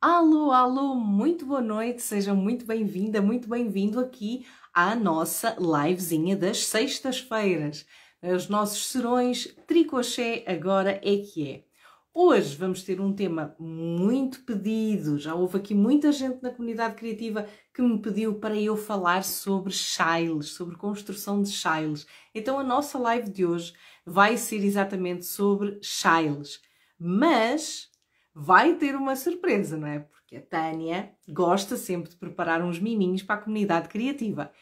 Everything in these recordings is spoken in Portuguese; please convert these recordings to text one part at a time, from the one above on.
Alô, alô, muito boa noite, seja muito bem-vinda, muito bem-vindo aqui à nossa livezinha das sextas-feiras. Os nossos serões tricoché agora é que é. Hoje vamos ter um tema muito pedido. Já houve aqui muita gente na comunidade criativa que me pediu para eu falar sobre chiles, sobre construção de chiles. Então a nossa live de hoje vai ser exatamente sobre chiles. Mas vai ter uma surpresa, não é? Porque a Tânia gosta sempre de preparar uns miminhos para a comunidade criativa.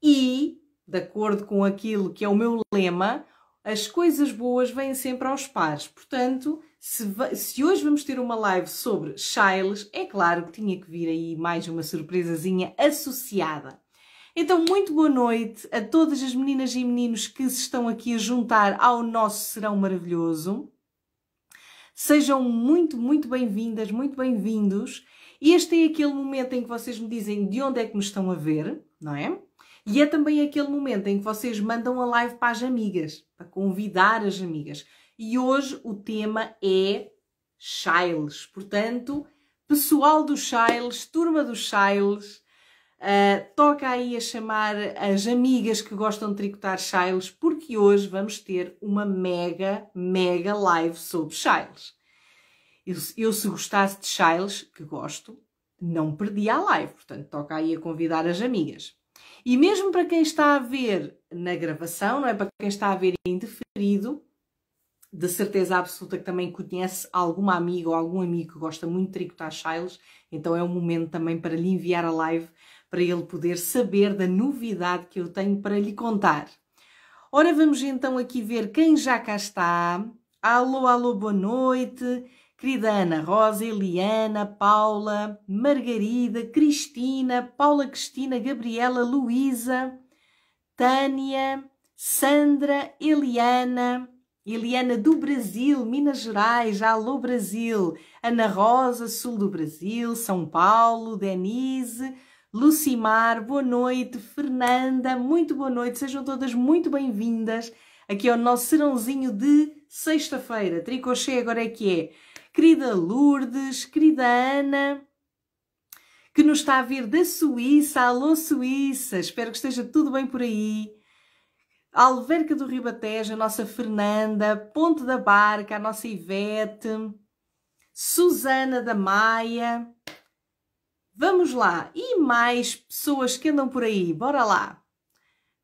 E, de acordo com aquilo que é o meu lema, as coisas boas vêm sempre aos pares. Portanto, se, se hoje vamos ter uma live sobre Shiles, é claro que tinha que vir aí mais uma surpresazinha associada. Então, muito boa noite a todas as meninas e meninos que se estão aqui a juntar ao nosso serão maravilhoso. Sejam muito, muito bem-vindas, muito bem-vindos. Este é aquele momento em que vocês me dizem de onde é que me estão a ver, não é? E é também aquele momento em que vocês mandam a live para as amigas, para convidar as amigas. E hoje o tema é Chiles. Portanto, pessoal do Chiles, turma do Chiles, Uh, toca aí a chamar as amigas que gostam de tricotar Shiles, porque hoje vamos ter uma mega, mega live sobre Shiles. Eu, eu se gostasse de Shiles, que gosto, não perdia a live, portanto, toca aí a convidar as amigas. E mesmo para quem está a ver na gravação, não é para quem está a ver indeferido, de certeza absoluta que também conhece alguma amiga ou algum amigo que gosta muito de tricotar Shiles, então é um momento também para lhe enviar a live para ele poder saber da novidade que eu tenho para lhe contar. Ora, vamos então aqui ver quem já cá está. Alô, alô, boa noite. Querida Ana Rosa, Eliana, Paula, Margarida, Cristina, Paula Cristina, Gabriela, Luísa, Tânia, Sandra, Eliana, Eliana do Brasil, Minas Gerais, alô Brasil, Ana Rosa, sul do Brasil, São Paulo, Denise, Lucimar, boa noite, Fernanda, muito boa noite, sejam todas muito bem-vindas aqui ao nosso serãozinho de sexta-feira. Tricochê agora é que é. Querida Lourdes, querida Ana, que nos está a vir da Suíça. Alô, Suíça! Espero que esteja tudo bem por aí. Alverca do Ribatejo, a nossa Fernanda, Ponte da Barca, a nossa Ivete, Susana da Maia, Vamos lá! E mais pessoas que andam por aí, bora lá!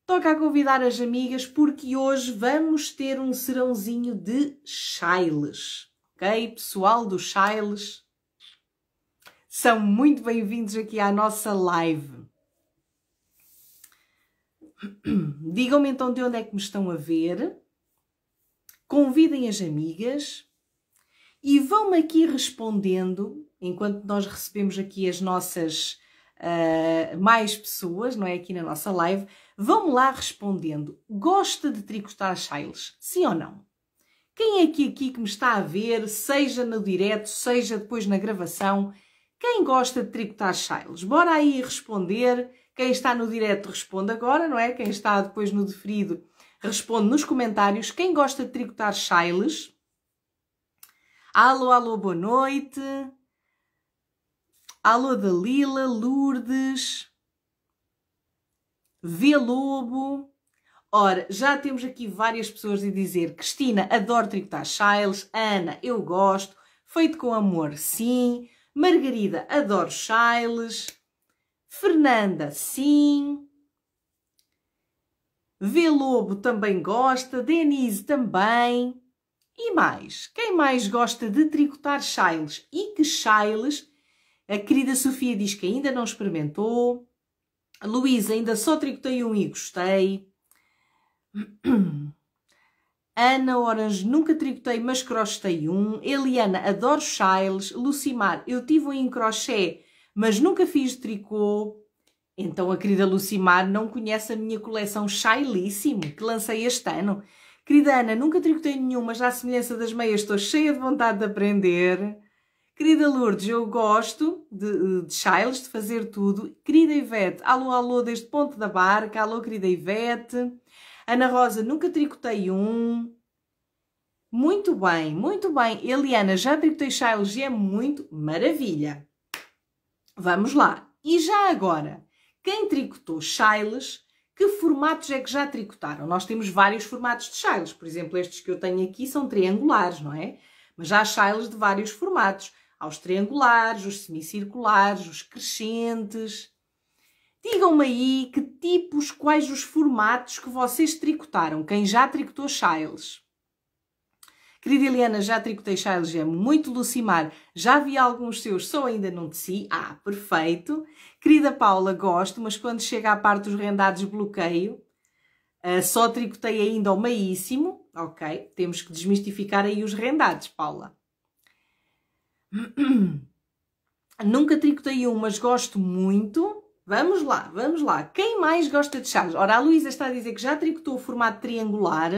Toca a convidar as amigas porque hoje vamos ter um serãozinho de Chiles. Ok? Pessoal do Chiles, são muito bem-vindos aqui à nossa live. Digam-me então de onde é que me estão a ver, convidem as amigas e vão-me aqui respondendo enquanto nós recebemos aqui as nossas uh, mais pessoas, não é? Aqui na nossa live, vamos lá respondendo. Gosta de tricotar chiles? Sim ou não? Quem é aqui que me está a ver, seja no direto, seja depois na gravação, quem gosta de tricotar chiles? Bora aí responder. Quem está no direto responde agora, não é? Quem está depois no deferido responde nos comentários. Quem gosta de tricotar chiles? Alô, alô, boa noite. Alô Dalila, Lourdes, Vê Lobo. Ora, já temos aqui várias pessoas a dizer: Cristina, adoro tricotar chiles. Ana, eu gosto. Feito com amor, sim. Margarida, adoro chiles. Fernanda, sim. Vê Lobo também gosta. Denise também. E mais? Quem mais gosta de tricotar chiles? E que chiles a querida Sofia diz que ainda não experimentou. A Luísa, ainda só tricotei um e gostei. Ana Orange, nunca tricotei, mas crochetei um. Eliana, adoro chiles. Lucimar, eu tive um em crochê, mas nunca fiz tricô. Então a querida Lucimar não conhece a minha coleção Chilíssimo, que lancei este ano. Querida Ana, nunca tricotei nenhum, mas à semelhança das meias estou cheia de vontade de aprender. Querida Lourdes, eu gosto de, eh, de Chiles, de fazer tudo. Querida Ivete, alô, alô, desde Ponte da Barca, alô, querida Ivete. Ana Rosa, nunca tricotei um. Muito bem, muito bem. Eliana, já tricotei Chiles e é muito maravilha. Vamos lá. E já agora, quem tricotou Chiles, que formatos é que já tricotaram? Nós temos vários formatos de Chiles. Por exemplo, estes que eu tenho aqui são triangulares, não é? Mas há Chiles de vários formatos aos triangulares, os semicirculares, os crescentes. Digam-me aí que tipos, quais os formatos que vocês tricotaram, quem já tricotou chiles. Querida Eliana, já tricotei chiles, é muito Lucimar, já vi alguns seus, só ainda não teci. Ah, perfeito. Querida Paula, gosto, mas quando chega à parte dos rendados bloqueio, ah, só tricotei ainda o meíssimo. Ok, temos que desmistificar aí os rendados, Paula. Nunca tricotei um, mas gosto muito. Vamos lá, vamos lá. Quem mais gosta de chás? Ora, a Luísa está a dizer que já tricotou o formato triangular.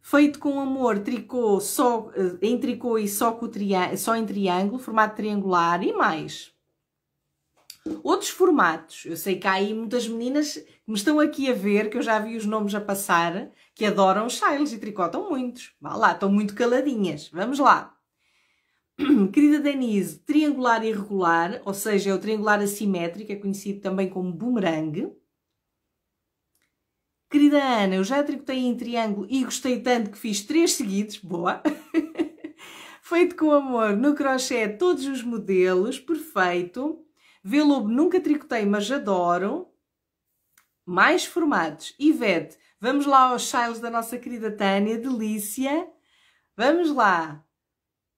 Feito com amor, tricô só, eh, em tricô e só, só em triângulo, formato triangular e mais. Outros formatos. Eu sei que há aí muitas meninas que me estão aqui a ver, que eu já vi os nomes a passar, que adoram chiles e tricotam muitos. Vá lá, estão muito caladinhas. Vamos lá. Querida Denise, triangular irregular, ou seja, é o triangular assimétrico, é conhecido também como boomerang. Querida Ana, eu já tricotei em triângulo e gostei tanto que fiz três seguidos, boa. Feito com amor, no crochê, todos os modelos, perfeito. Velobo nunca tricotei, mas adoro. Mais formatos. Ivete, vamos lá aos chiles da nossa querida Tânia, delícia. Vamos lá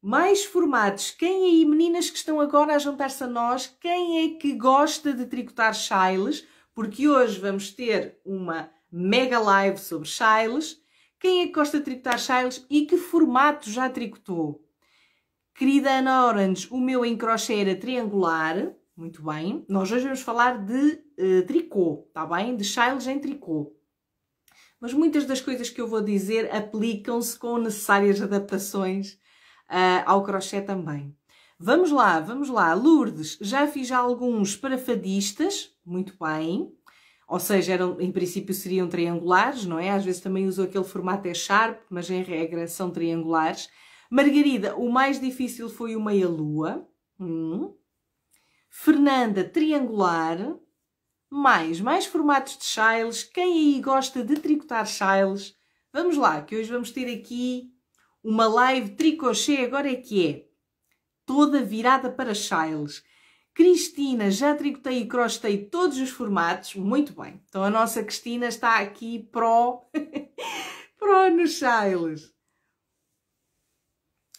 mais formatos. Quem é aí, meninas que estão agora a juntar-se a nós, quem é que gosta de tricotar chiles? Porque hoje vamos ter uma mega live sobre chiles. Quem é que gosta de tricotar chiles e que formato já tricotou? Querida Ana Orange, o meu em crochê era triangular. Muito bem. Nós hoje vamos falar de uh, tricô, tá bem? De chiles em tricô mas muitas das coisas que eu vou dizer aplicam-se com necessárias adaptações uh, ao crochê também. Vamos lá, vamos lá. Lourdes, já fiz alguns parafadistas, muito bem. Ou seja, eram, em princípio seriam triangulares, não é? Às vezes também uso aquele formato é sharp, mas em regra são triangulares. Margarida, o mais difícil foi o meia-lua. Hum. Fernanda, triangular. Mais, mais formatos de chiles. Quem aí gosta de tricotar chiles? Vamos lá, que hoje vamos ter aqui uma live tricochê agora é que é. Toda virada para Shiles. Cristina, já tricotei e crostei todos os formatos. Muito bem. Então a nossa Cristina está aqui pró, pro nos Shiles.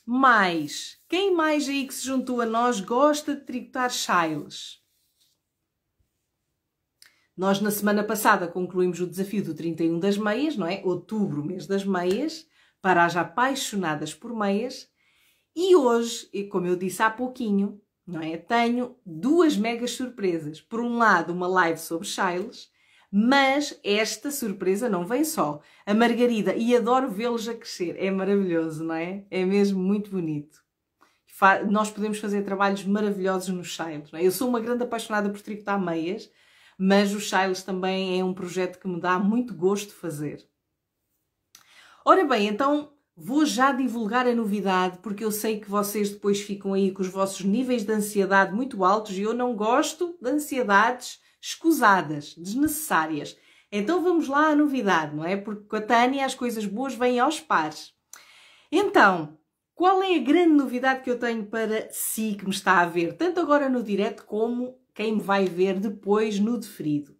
Mais, quem mais aí que se juntou a nós gosta de tricotar Shiles? Nós, na semana passada, concluímos o desafio do 31 das meias, não é? Outubro, mês das meias para as apaixonadas por meias. E hoje, e como eu disse há pouquinho, não é? Tenho duas megas surpresas. Por um lado, uma live sobre Shiles, mas esta surpresa não vem só. A Margarida, e adoro vê-los a crescer, é maravilhoso, não é? É mesmo muito bonito. Fa nós podemos fazer trabalhos maravilhosos nos Shiles. É? Eu sou uma grande apaixonada por tricotar meias, mas o Shiles também é um projeto que me dá muito gosto de fazer. Ora bem, então vou já divulgar a novidade, porque eu sei que vocês depois ficam aí com os vossos níveis de ansiedade muito altos e eu não gosto de ansiedades escusadas, desnecessárias. Então vamos lá à novidade, não é? Porque com a Tânia as coisas boas vêm aos pares. Então, qual é a grande novidade que eu tenho para si que me está a ver, tanto agora no direto como quem me vai ver depois no deferido?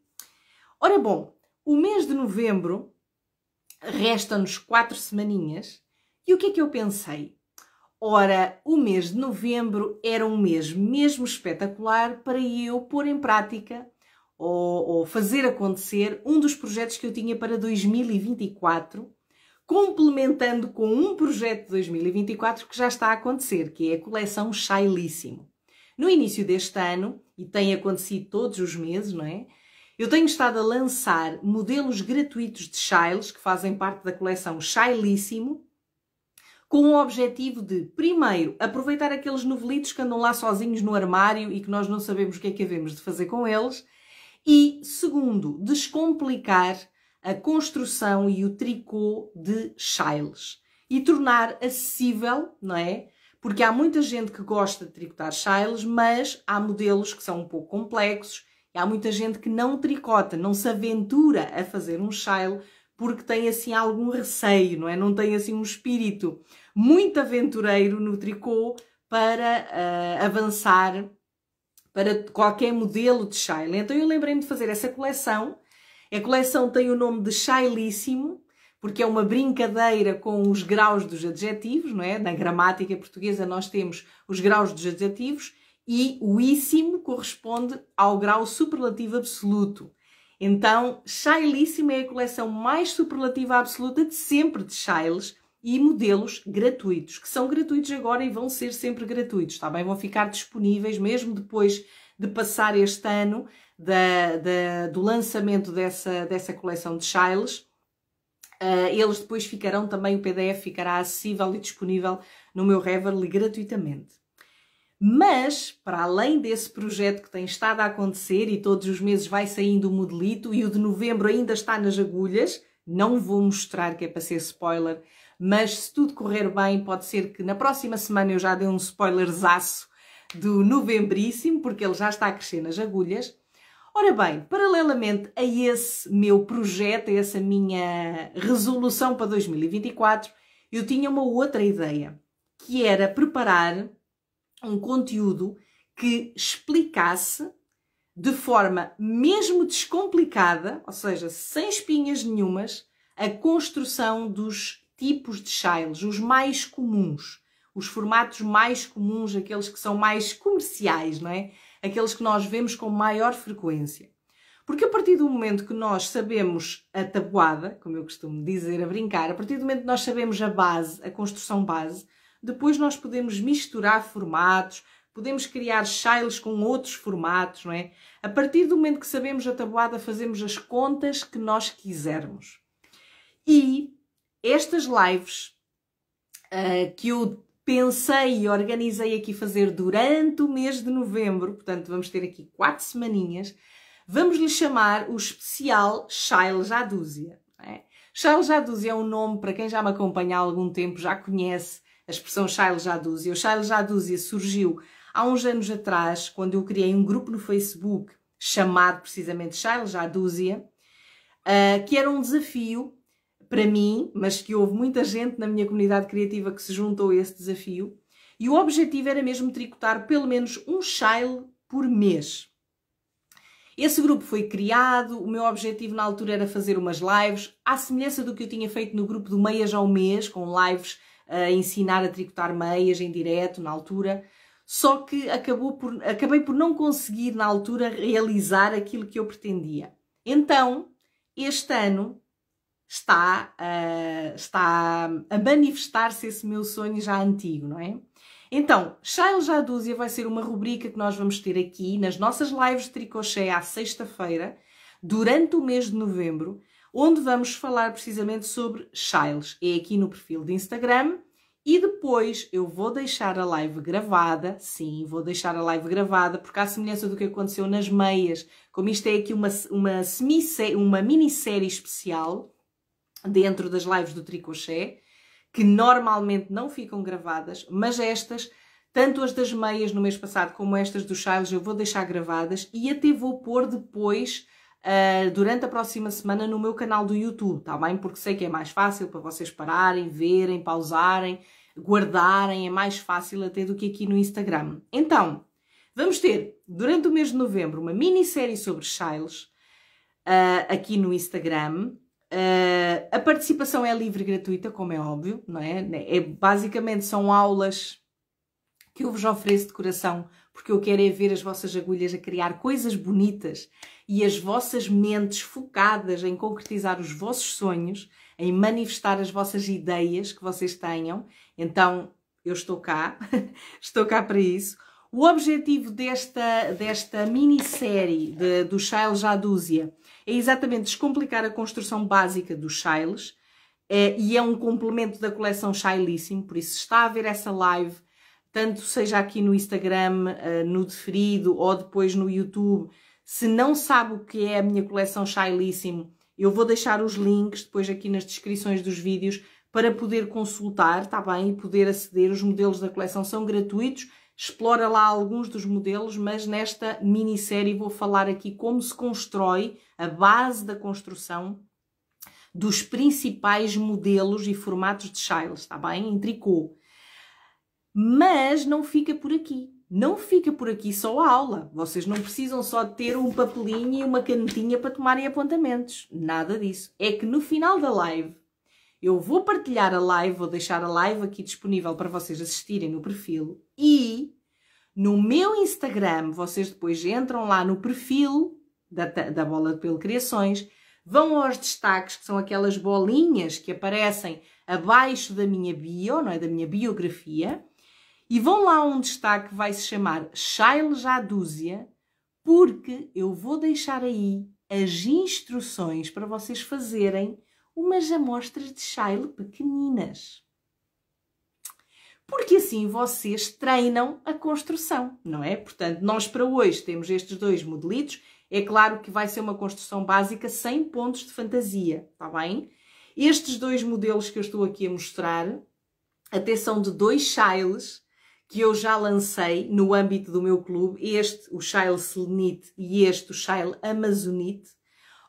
Ora bom, o mês de novembro Restam-nos quatro semaninhas. E o que é que eu pensei? Ora, o mês de novembro era um mês mesmo espetacular para eu pôr em prática ou, ou, fazer acontecer um dos projetos que eu tinha para 2024, complementando com um projeto de 2024 que já está a acontecer, que é a coleção Chailíssimo. No início deste ano, e tem acontecido todos os meses, não é? Eu tenho estado a lançar modelos gratuitos de chiles que fazem parte da coleção Chilíssimo, com o objetivo de, primeiro, aproveitar aqueles novelitos que andam lá sozinhos no armário e que nós não sabemos o que é que havemos de fazer com eles, e, segundo, descomplicar a construção e o tricô de chiles e tornar acessível, não é? Porque há muita gente que gosta de tricotar chiles, mas há modelos que são um pouco complexos e há muita gente que não tricota, não se aventura a fazer um shile porque tem assim algum receio, não é? Não tem assim um espírito muito aventureiro no tricô para uh, avançar para qualquer modelo de shile. Então eu lembrei-me de fazer essa coleção. A coleção tem o nome de Shilíssimo, porque é uma brincadeira com os graus dos adjetivos, não é? Na gramática portuguesa nós temos os graus dos adjetivos e o íssimo corresponde ao grau superlativo absoluto. Então, Shailíssimo é a coleção mais superlativa absoluta de sempre de Shailes e modelos gratuitos, que são gratuitos agora e vão ser sempre gratuitos, tá bem? Vão ficar disponíveis mesmo depois de passar este ano da, da, do lançamento dessa, dessa coleção de Shiles. Uh, ah, eles depois ficarão também, o PDF ficará acessível e disponível no meu Reverly gratuitamente. Mas, para além desse projeto que tem estado a acontecer e todos os meses vai saindo o modelito e o de novembro ainda está nas agulhas, não vou mostrar que é para ser spoiler, mas se tudo correr bem, pode ser que na próxima semana eu já dê um spoilerzaço do novembríssimo, porque ele já está a crescer nas agulhas. Ora bem, paralelamente a esse meu projeto, a essa minha resolução para 2024, eu tinha uma outra ideia, que era preparar um conteúdo que explicasse de forma mesmo descomplicada, ou seja, sem espinhas nenhumas, a construção dos tipos de shiles, os mais comuns, os formatos mais comuns, aqueles que são mais comerciais, não é? Aqueles que nós vemos com maior frequência. Porque a partir do momento que nós sabemos a tabuada, como eu costumo dizer a brincar, a partir do momento que nós sabemos a base, a construção base, depois nós podemos misturar formatos, podemos criar shiles com outros formatos, não é? A partir do momento que sabemos a tabuada, fazemos as contas que nós quisermos. E estas lives uh, que eu pensei e organizei aqui fazer durante o mês de novembro, portanto vamos ter aqui quatro semaninhas, vamos lhe chamar o especial Shiles à Dúzia. É? Shiles à Dúzia é um nome, para quem já me acompanha há algum tempo, já conhece, a expressão Shile Jaduzia. O Shile Jaduzia surgiu há uns anos atrás, quando eu criei um grupo no Facebook chamado precisamente Shile Jaduzia, uh, que era um desafio para mim, mas que houve muita gente na minha comunidade criativa que se juntou a esse desafio. E o objetivo era mesmo tricotar pelo menos um Shile por mês. Esse grupo foi criado, o meu objetivo na altura era fazer umas lives, à semelhança do que eu tinha feito no grupo do Meias ao Mês, com lives a ensinar a tricotar meias em direto, na altura, só que acabou por, acabei por não conseguir, na altura, realizar aquilo que eu pretendia. Então, este ano está, uh, está a manifestar-se esse meu sonho já antigo, não é? Então, Child Já Dúzia vai ser uma rubrica que nós vamos ter aqui nas nossas lives de tricoché à sexta-feira, durante o mês de novembro, onde vamos falar precisamente sobre Shiles. É aqui no perfil de Instagram. E depois eu vou deixar a live gravada, sim, vou deixar a live gravada, porque há semelhança do que aconteceu nas meias, como isto é aqui uma, uma, uma minissérie especial dentro das lives do Tricoché, que normalmente não ficam gravadas, mas estas, tanto as das meias no mês passado como estas dos Charles eu vou deixar gravadas e até vou pôr depois uh, durante a próxima semana no meu canal do YouTube, tá bem? Porque sei que é mais fácil para vocês pararem, verem, pausarem, guardarem, é mais fácil até do que aqui no Instagram. Então, vamos ter durante o mês de novembro uma minissérie sobre Shiles uh, aqui no Instagram. Uh, a participação é livre e gratuita, como é óbvio, não é? é? Basicamente são aulas que eu vos ofereço de coração porque eu quero é ver as vossas agulhas a criar coisas bonitas e as vossas mentes focadas em concretizar os vossos sonhos, em manifestar as vossas ideias que vocês tenham. Então, eu estou cá, estou cá para isso. O objetivo desta, desta minissérie de, do Shiles dúzia é exatamente descomplicar a construção básica dos Shiles é, e é um complemento da coleção Shilíssimo, por isso está a ver essa live tanto seja aqui no Instagram, eh, no deferido ou depois no YouTube. Se não sabe o que é a minha coleção Shylíssimo, eu vou deixar os links depois aqui nas descrições dos vídeos para poder consultar, está bem? E poder aceder. Os modelos da coleção são gratuitos. Explora lá alguns dos modelos, mas nesta minissérie vou falar aqui como se constrói a base da construção dos principais modelos e formatos de Shiles, está bem? Em tricô. Mas não fica por aqui. Não fica por aqui só a aula. Vocês não precisam só ter um papelinho e uma canetinha para tomarem apontamentos. Nada disso. É que no final da live, eu vou partilhar a live, vou deixar a live aqui disponível para vocês assistirem no perfil e no meu Instagram, vocês depois entram lá no perfil da, da Bola de Pelo Criações, vão aos destaques, que são aquelas bolinhas que aparecem abaixo da minha bio, não é? Da minha biografia. E vão lá um destaque que vai se chamar Shail Jadúzia, porque eu vou deixar aí as instruções para vocês fazerem umas amostras de Shail pequeninas. Porque assim vocês treinam a construção, não é? Portanto, nós para hoje temos estes dois modelitos. É claro que vai ser uma construção básica sem pontos de fantasia, está bem? Estes dois modelos que eu estou aqui a mostrar até são de dois shiles que eu já lancei no âmbito do meu clube, este, o Shile Selenite e este, o Shile Amazonite,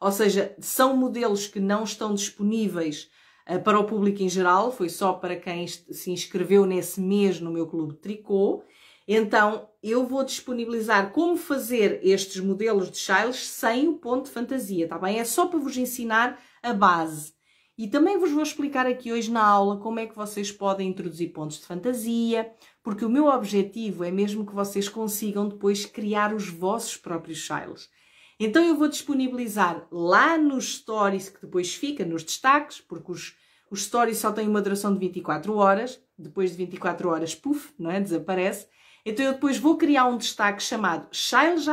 ou seja, são modelos que não estão disponíveis uh, para o público em geral, foi só para quem se inscreveu nesse mês no meu clube Tricô. Então, eu vou disponibilizar como fazer estes modelos de Shiles sem o ponto de fantasia, tá bem? É só para vos ensinar a base. E também vos vou explicar aqui hoje na aula como é que vocês podem introduzir pontos de fantasia, porque o meu objetivo é mesmo que vocês consigam depois criar os vossos próprios Shiles. Então eu vou disponibilizar lá nos stories que depois fica, nos destaques, porque os, os stories só têm uma duração de 24 horas, depois de 24 horas, puf, não é? desaparece. Então eu depois vou criar um destaque chamado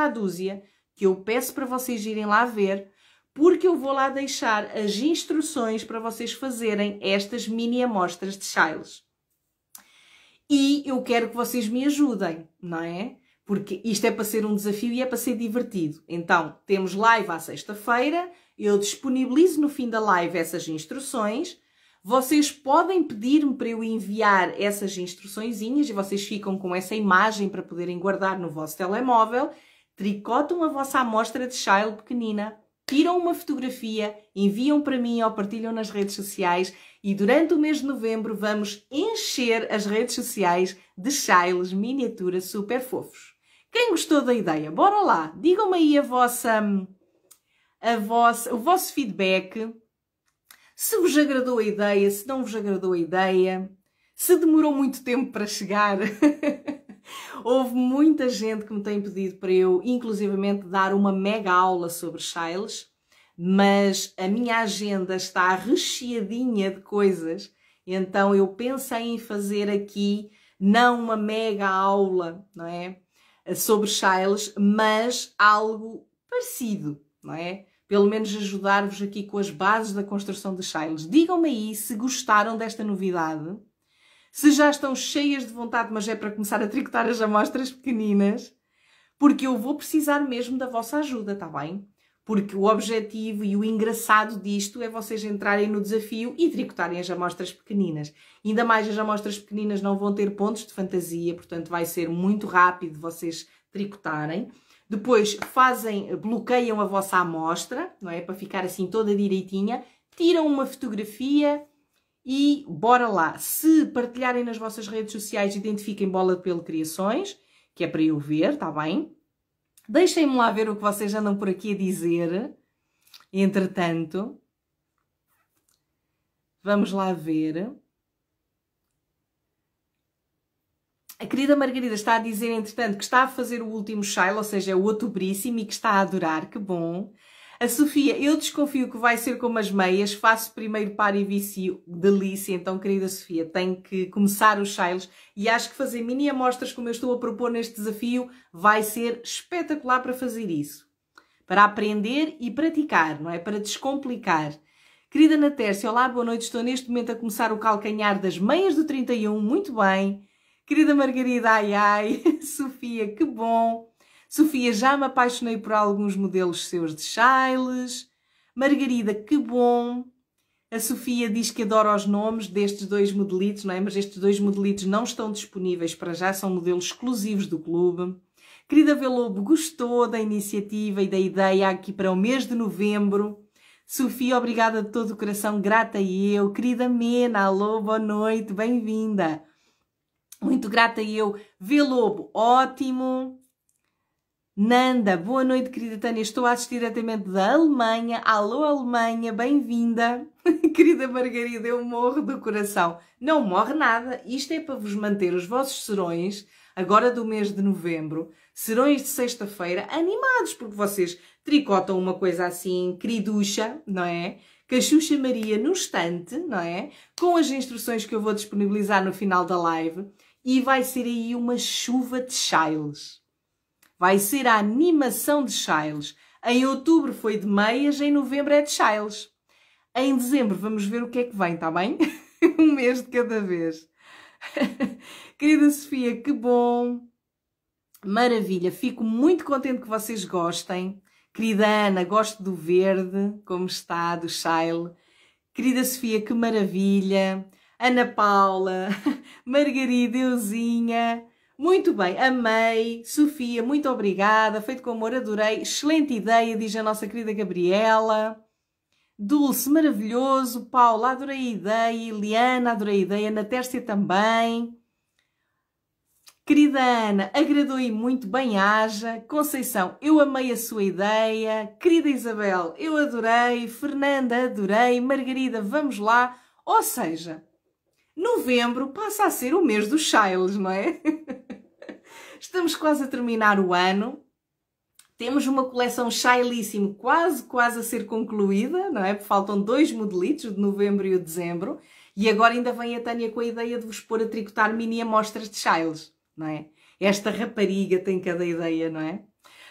à dúzia, que eu peço para vocês irem lá ver, porque eu vou lá deixar as instruções para vocês fazerem estas mini amostras de Shiles. E eu quero que vocês me ajudem, não é? Porque isto é para ser um desafio e é para ser divertido. Então, temos live à sexta-feira, eu disponibilizo no fim da live essas instruções. Vocês podem pedir-me para eu enviar essas instruçõezinhas e vocês ficam com essa imagem para poderem guardar no vosso telemóvel. Tricotam a vossa amostra de Shile pequenina tiram uma fotografia, enviam para mim ou partilham nas redes sociais e durante o mês de novembro vamos encher as redes sociais de chiles miniatura super fofos. Quem gostou da ideia? Bora lá! Digam-me aí a vossa, a vossa, o vosso feedback. Se vos agradou a ideia, se não vos agradou a ideia, se demorou muito tempo para chegar. Houve muita gente que me tem pedido para eu, inclusivamente, dar uma mega aula sobre Shiles, mas a minha agenda está recheadinha de coisas, então eu pensei em fazer aqui não uma mega aula, não é? Sobre Shiles, mas algo parecido, não é? Pelo menos ajudar-vos aqui com as bases da construção de Shiles. Digam-me aí se gostaram desta novidade se já estão cheias de vontade, mas é para começar a tricotar as amostras pequeninas, porque eu vou precisar mesmo da vossa ajuda, está bem? Porque o objetivo e o engraçado disto é vocês entrarem no desafio e tricotarem as amostras pequeninas. Ainda mais as amostras pequeninas não vão ter pontos de fantasia, portanto vai ser muito rápido vocês tricotarem. Depois fazem, bloqueiam a vossa amostra, não é? Para ficar assim toda direitinha, tiram uma fotografia e bora lá. Se partilharem nas vossas redes sociais, identifiquem Bola de Pelo Criações, que é para eu ver, está bem? Deixem-me lá ver o que vocês andam por aqui a dizer. Entretanto, vamos lá ver. A querida Margarida está a dizer, entretanto, que está a fazer o último Shile, ou seja, é o outubríssimo, e que está a adorar. Que bom! A Sofia, eu desconfio que vai ser como as meias, faço primeiro par e vicio, delícia. Então, querida Sofia, tenho que começar os chiles e acho que fazer mini amostras como eu estou a propor neste desafio vai ser espetacular para fazer isso. Para aprender e praticar, não é? Para descomplicar. Querida Natércia, olá, boa noite. Estou neste momento a começar o calcanhar das meias do 31, muito bem. Querida Margarida, ai ai, Sofia, que bom. Sofia, já me apaixonei por alguns modelos seus de Chiles. Margarida, que bom. A Sofia diz que adora os nomes destes dois modelitos, não é? Mas estes dois modelitos não estão disponíveis para já, são modelos exclusivos do clube. Querida Velobo, gostou da iniciativa e da ideia aqui para o mês de novembro. Sofia, obrigada de todo o coração, grata e eu. Querida Mena, alô, boa noite, bem-vinda. Muito grata e eu. Velobo, ótimo. Nanda, boa noite, querida Tânia. Estou a assistir diretamente da Alemanha. Alô, Alemanha, bem-vinda. querida Margarida, eu morro do coração. Não morre nada. Isto é para vos manter os vossos serões, agora do mês de novembro, serões de sexta-feira, animados, porque vocês tricotam uma coisa assim, queriducha, não é? Cachucha Maria no estante, não é? Com as instruções que eu vou disponibilizar no final da live. E vai ser aí uma chuva de chiles vai ser a animação de Chiles. Em outubro foi de meias, em novembro é de Chiles. Em dezembro vamos ver o que é que vem, está bem? um mês de cada vez. Querida Sofia, que bom! Maravilha, fico muito contente que vocês gostem. Querida Ana, gosto do verde, como está, do Shile. Querida Sofia, que maravilha! Ana Paula, Margarida, Euzinha, muito bem, amei. Sofia, muito obrigada. Feito com amor, adorei. Excelente ideia, diz a nossa querida Gabriela. Dulce, maravilhoso. Paula, adorei a ideia. Eliana, adorei a ideia. Natércia também. Querida Ana, agradou e muito bem Aja, Conceição, eu amei a sua ideia. Querida Isabel, eu adorei. Fernanda, adorei. Margarida, vamos lá. Ou seja, novembro passa a ser o mês dos Shiles, não é? Estamos quase a terminar o ano. Temos uma coleção chailíssimo quase, quase a ser concluída, não é? Faltam dois modelitos, de novembro e o dezembro. E agora ainda vem a Tânia com a ideia de vos pôr a tricotar mini amostras de chiles, não é? Esta rapariga tem cada ideia, não é?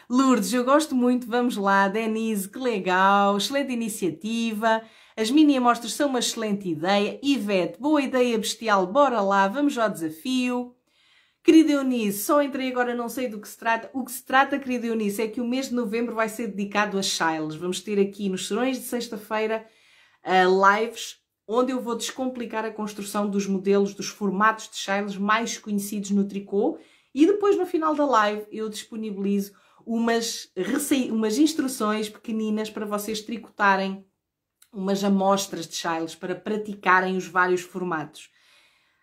Lourdes, eu gosto muito, vamos lá. Denise, que legal, excelente iniciativa. As mini amostras são uma excelente ideia. Ivete, boa ideia bestial, bora lá, vamos ao desafio. Querida Eunice, só entrei agora, não sei do que se trata. O que se trata, querida Eunice, é que o mês de novembro vai ser dedicado a Shiles. Vamos ter aqui nos serões de sexta-feira uh, lives onde eu vou descomplicar a construção dos modelos, dos formatos de Shiles mais conhecidos no tricô e depois no final da live eu disponibilizo umas, umas instruções pequeninas para vocês tricotarem umas amostras de Shiles para praticarem os vários formatos.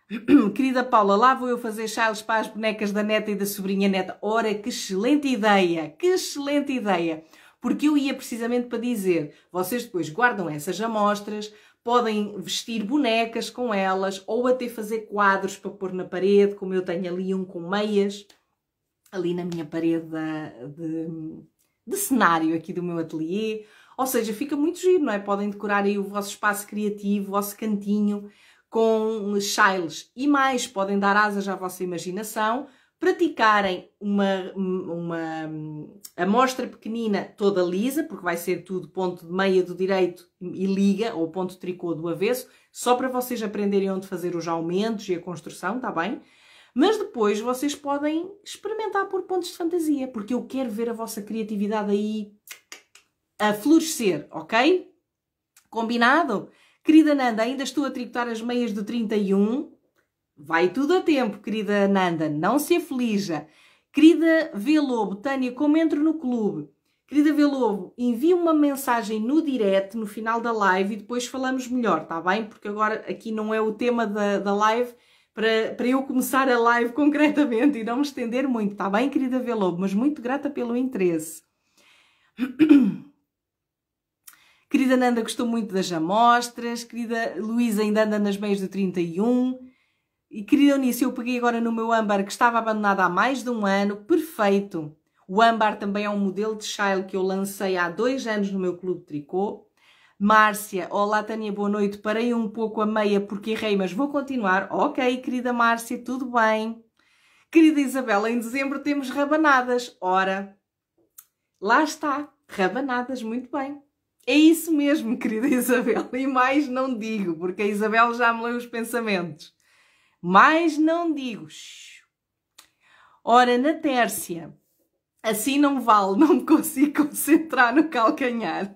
Querida Paula, lá vou eu fazer Charles para as bonecas da neta e da sobrinha neta. Ora, que excelente ideia! Que excelente ideia! Porque eu ia precisamente para dizer: vocês depois guardam essas amostras, podem vestir bonecas com elas ou até fazer quadros para pôr na parede, como eu tenho ali um com meias, ali na minha parede de, de cenário aqui do meu ateliê. Ou seja, fica muito giro, não é? Podem decorar aí o vosso espaço criativo, o vosso cantinho com chiles e mais, podem dar asas à vossa imaginação, praticarem uma, uma hum, amostra pequenina toda lisa, porque vai ser tudo ponto de meia do direito e liga, ou ponto de tricô do avesso, só para vocês aprenderem onde fazer os aumentos e a construção, está bem? Mas depois vocês podem experimentar por pontos de fantasia, porque eu quero ver a vossa criatividade aí a florescer, ok? Combinado? Querida Nanda, ainda estou a tricotar as meias do 31. Vai tudo a tempo, querida Nanda, não se aflija. Querida Velobo, Tânia, como entro no clube? Querida Velobo, envie uma mensagem no direct, no final da live, e depois falamos melhor, está bem? Porque agora aqui não é o tema da, da live, para, para eu começar a live concretamente e não me estender muito, está bem, querida Velobo, Mas muito grata pelo interesse. Querida Nanda gostou muito das amostras. Querida Luísa ainda anda nas meias do 31. E querida Eunice, eu peguei agora no meu âmbar que estava abandonado há mais de um ano. Perfeito! O âmbar também é um modelo de chile que eu lancei há dois anos no meu clube de tricô. Márcia, olá Tânia, boa noite. Parei um pouco a meia porque errei, mas vou continuar. Ok, querida Márcia, tudo bem. Querida Isabela, em dezembro temos rabanadas. Ora, lá está, rabanadas, muito bem. É isso mesmo, querida Isabel, e mais não digo, porque a Isabel já me leu os pensamentos. Mais não digo. Ora, na Tércia, assim não vale, não me consigo concentrar no calcanhar.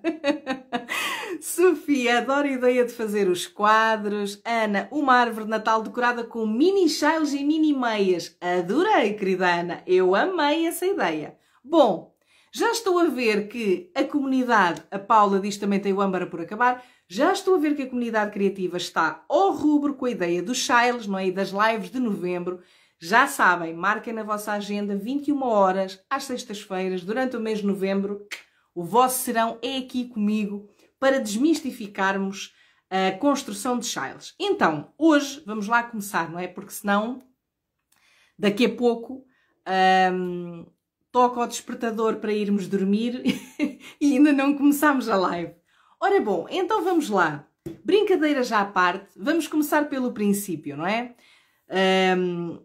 Sofia, adoro a ideia de fazer os quadros. Ana, uma árvore de Natal decorada com mini chales e mini meias. Adorei, querida Ana, eu amei essa ideia. Bom, já estou a ver que a comunidade, a Paula diz também tem o por acabar, já estou a ver que a comunidade criativa está ao rubro com a ideia dos chiles, não é? E das lives de novembro. Já sabem, marquem na vossa agenda 21 horas às sextas-feiras, durante o mês de novembro. O vosso serão é aqui comigo para desmistificarmos a construção de chiles. Então, hoje vamos lá começar, não é? Porque senão, daqui a pouco, hum, toca o despertador para irmos dormir e ainda não começámos a live. Ora bom, então vamos lá. Brincadeiras à parte, vamos começar pelo princípio, não é? Um,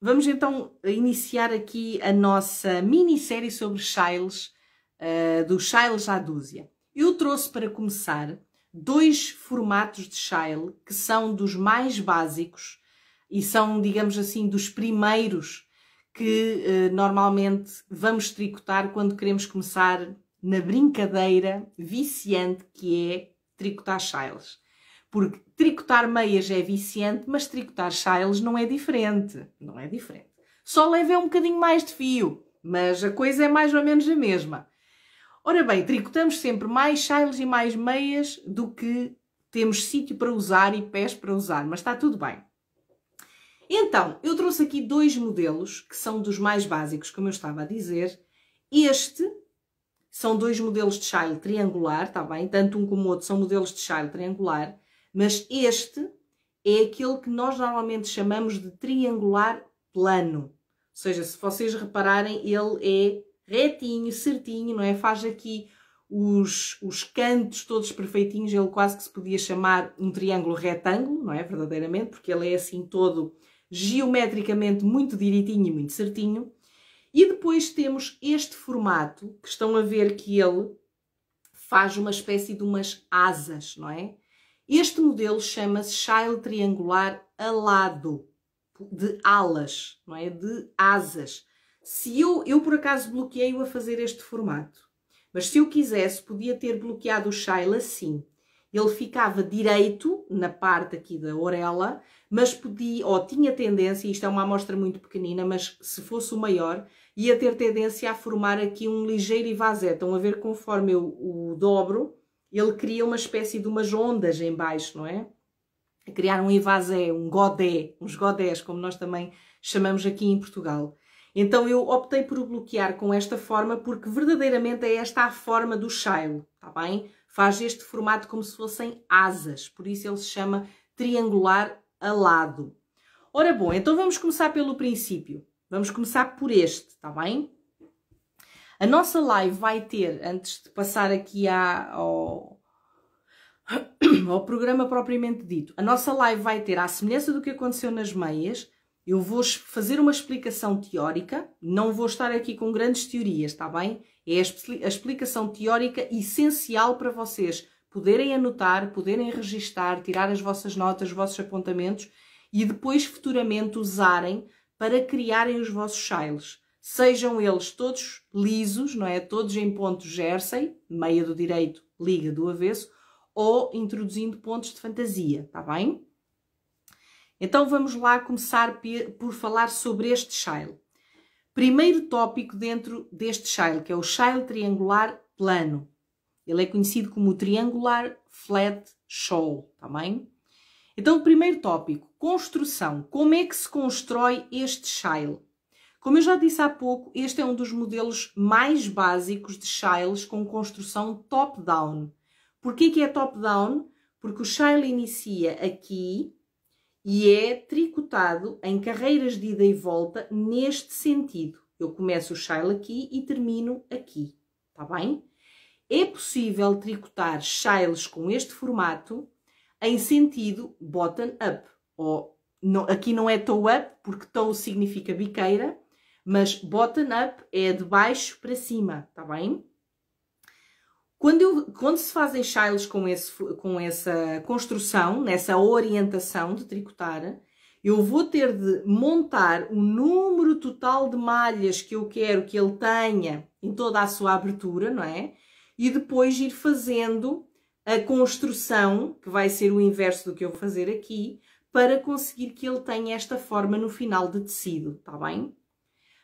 vamos então iniciar aqui a nossa minissérie sobre Chiles, uh, ah, do Chiles à Dúzia. Eu trouxe para começar dois formatos de Chile que são dos mais básicos e são, digamos assim, dos primeiros que uh, normalmente vamos tricotar quando queremos começar na brincadeira viciante que é tricotar chiles. Porque tricotar meias é viciante, mas tricotar chiles não é diferente. Não é diferente. Só leva um bocadinho mais de fio, mas a coisa é mais ou menos a mesma. Ora bem, tricotamos sempre mais chiles e mais meias do que temos sítio para usar e pés para usar, mas está tudo bem. Então, eu trouxe aqui dois modelos que são dos mais básicos, como eu estava a dizer. Este são dois modelos de chale triangular, está bem? Tanto um como o outro são modelos de chale triangular, mas este é aquele que nós normalmente chamamos de triangular plano. Ou seja, se vocês repararem, ele é retinho, certinho, não é? Faz aqui os, os cantos todos perfeitinhos, ele quase que se podia chamar um triângulo retângulo, não é? Verdadeiramente, porque ele é assim todo geometricamente muito direitinho e muito certinho. E depois temos este formato, que estão a ver que ele faz uma espécie de umas asas, não é? Este modelo chama-se Child triangular alado, de alas, não é? De asas. Se eu, eu por acaso bloqueei-o a fazer este formato, mas se eu quisesse, podia ter bloqueado o Shile assim ele ficava direito na parte aqui da orelha, mas podia, ou tinha tendência, isto é uma amostra muito pequenina, mas se fosse o maior, ia ter tendência a formar aqui um ligeiro ivazé. Estão a ver conforme eu o dobro, ele cria uma espécie de umas ondas em baixo, não é? A criar um ivazé, um godé, uns godés, como nós também chamamos aqui em Portugal. Então eu optei por o bloquear com esta forma porque verdadeiramente é esta a forma do shale, está bem? Faz este formato como se fossem asas, por isso ele se chama triangular alado. Ora bom, então vamos começar pelo princípio. Vamos começar por este, está bem? A nossa live vai ter, antes de passar aqui à, ao, ao programa propriamente dito, a nossa live vai ter, à semelhança do que aconteceu nas meias, eu vou fazer uma explicação teórica, não vou estar aqui com grandes teorias, está bem? É a explicação teórica essencial para vocês poderem anotar, poderem registar, tirar as vossas notas, os vossos apontamentos e depois futuramente usarem para criarem os vossos shiles. Sejam eles todos lisos, não é? Todos em ponto jersey, meia do direito, liga do avesso, ou introduzindo pontos de fantasia, está bem? Então vamos lá começar por falar sobre este shile. Primeiro tópico dentro deste shale, que é o shale triangular plano. Ele é conhecido como triangular flat shoal, também. Tá então, primeiro tópico, construção. Como é que se constrói este shale? Como eu já disse há pouco, este é um dos modelos mais básicos de shales com construção top-down. Porquê que é top-down? Porque o shale inicia aqui e é tricotado em carreiras de ida e volta neste sentido. Eu começo o shile aqui e termino aqui, está bem? É possível tricotar shiles com este formato em sentido bottom-up, ou aqui não é toe-up, porque toe significa biqueira, mas bottom-up é de baixo para cima, está bem? Quando, eu, quando se fazem chiles com, esse, com essa construção, nessa orientação de tricotar, eu vou ter de montar o número total de malhas que eu quero que ele tenha em toda a sua abertura, não é? E depois ir fazendo a construção, que vai ser o inverso do que eu vou fazer aqui, para conseguir que ele tenha esta forma no final de tecido, está bem?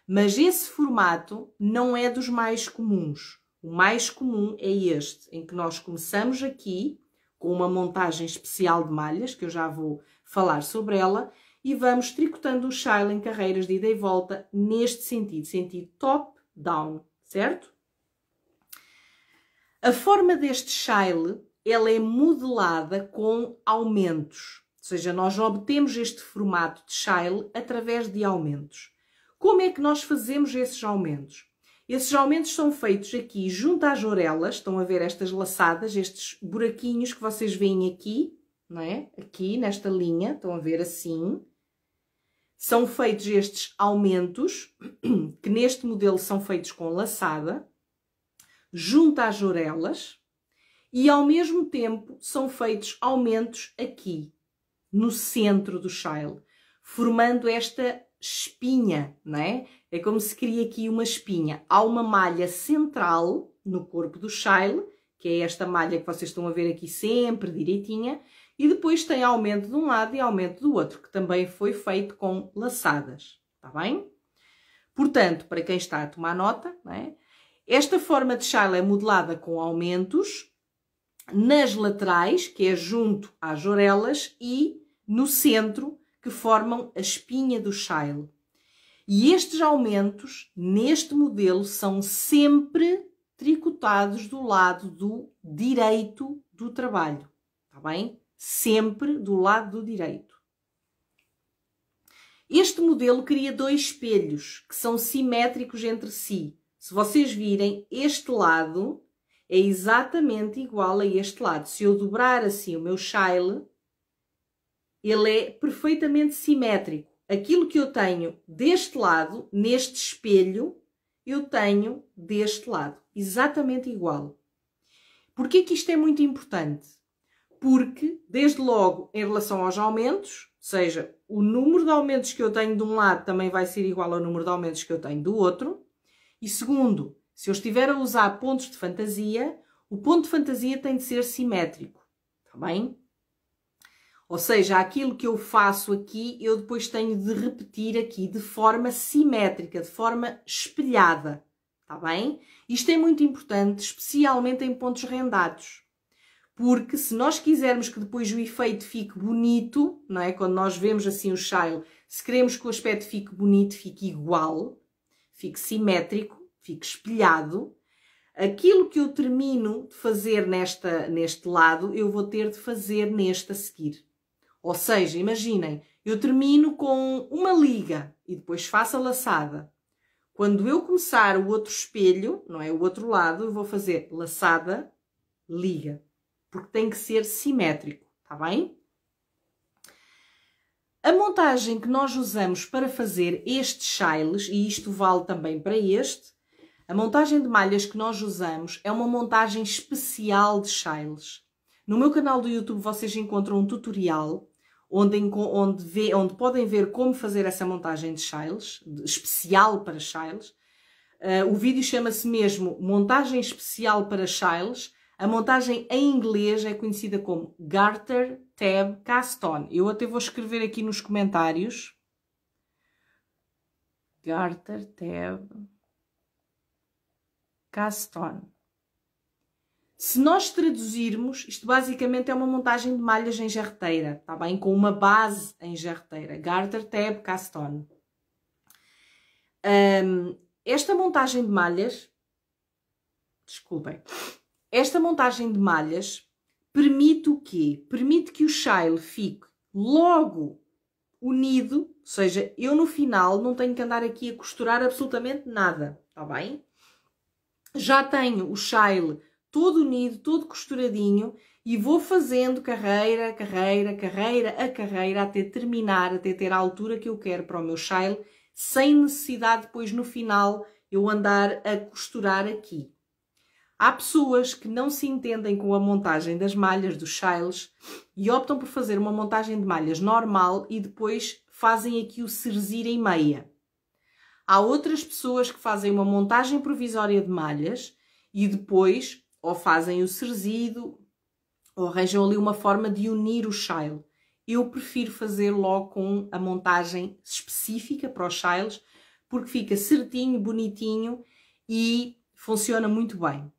Mas esse formato não é dos mais comuns. O mais comum é este, em que nós começamos aqui com uma montagem especial de malhas, que eu já vou falar sobre ela, e vamos tricotando o chile em carreiras de ida e volta neste sentido, sentido top-down, certo? A forma deste chile, ela é modelada com aumentos, ou seja, nós obtemos este formato de chile através de aumentos. Como é que nós fazemos esses aumentos? Esses aumentos são feitos aqui junto às orelhas, estão a ver estas laçadas, estes buraquinhos que vocês veem aqui, não é? Aqui nesta linha, estão a ver assim. São feitos estes aumentos, que neste modelo são feitos com laçada, junto às orelhas, e ao mesmo tempo são feitos aumentos aqui, no centro do chile, formando esta espinha, né? é? como se cria aqui uma espinha. Há uma malha central no corpo do Shile, que é esta malha que vocês estão a ver aqui sempre direitinha, e depois tem aumento de um lado e aumento do outro, que também foi feito com laçadas, está bem? Portanto, para quem está a tomar nota, né? Esta forma de Shile é modelada com aumentos nas laterais, que é junto às orelhas, e no centro, que formam a espinha do Shile. E estes aumentos, neste modelo, são sempre tricotados do lado do direito do trabalho, está bem? Sempre do lado do direito. Este modelo cria dois espelhos que são simétricos entre si. Se vocês virem, este lado é exatamente igual a este lado. Se eu dobrar assim o meu shile, ele é perfeitamente simétrico. Aquilo que eu tenho deste lado, neste espelho, eu tenho deste lado, exatamente igual. Porquê que isto é muito importante? Porque, desde logo, em relação aos aumentos, ou seja, o número de aumentos que eu tenho de um lado também vai ser igual ao número de aumentos que eu tenho do outro. E segundo, se eu estiver a usar pontos de fantasia, o ponto de fantasia tem de ser simétrico. Está bem? Ou seja, aquilo que eu faço aqui, eu depois tenho de repetir aqui de forma simétrica, de forma espelhada. Está bem? Isto é muito importante, especialmente em pontos rendados. Porque se nós quisermos que depois o efeito fique bonito, não é? Quando nós vemos assim o shale, se queremos que o aspecto fique bonito, fique igual, fique simétrico, fique espelhado, aquilo que eu termino de fazer nesta, neste lado, eu vou ter de fazer neste a seguir. Ou seja, imaginem, eu termino com uma liga e depois faço a laçada. Quando eu começar o outro espelho, não é? O outro lado, eu vou fazer laçada, liga. Porque tem que ser simétrico, está bem? A montagem que nós usamos para fazer estes chiles, e isto vale também para este, a montagem de malhas que nós usamos é uma montagem especial de chiles. No meu canal do YouTube vocês encontram um tutorial onde, onde, vê, onde podem ver como fazer essa montagem de shiles, especial para shiles. Uh, ah, o vídeo chama-se mesmo Montagem Especial para Shiles. A montagem em inglês é conhecida como Garter Tab Cast On. Eu até vou escrever aqui nos comentários. Garter Tab Cast On. Se nós traduzirmos, isto basicamente é uma montagem de malhas em jarreteira, está bem? Com uma base em jarreteira, garter, tab, caston. Um, esta montagem de malhas, desculpem, esta montagem de malhas permite o quê? Permite que o shale fique logo unido, ou seja, eu no final não tenho que andar aqui a costurar absolutamente nada, está bem? Já tenho o shale todo unido, todo costuradinho e vou fazendo carreira, carreira, carreira, a carreira até terminar, até ter a altura que eu quero para o meu shile, sem necessidade depois no final eu andar a costurar aqui. Há pessoas que não se entendem com a montagem das malhas dos chiles e optam por fazer uma montagem de malhas normal e depois fazem aqui o cerzir em meia. Há outras pessoas que fazem uma montagem provisória de malhas e depois ou fazem o serzido, ou arranjam ali uma forma de unir o shile. Eu prefiro fazer logo com a montagem específica para os shiles, porque fica certinho, bonitinho e funciona muito bem.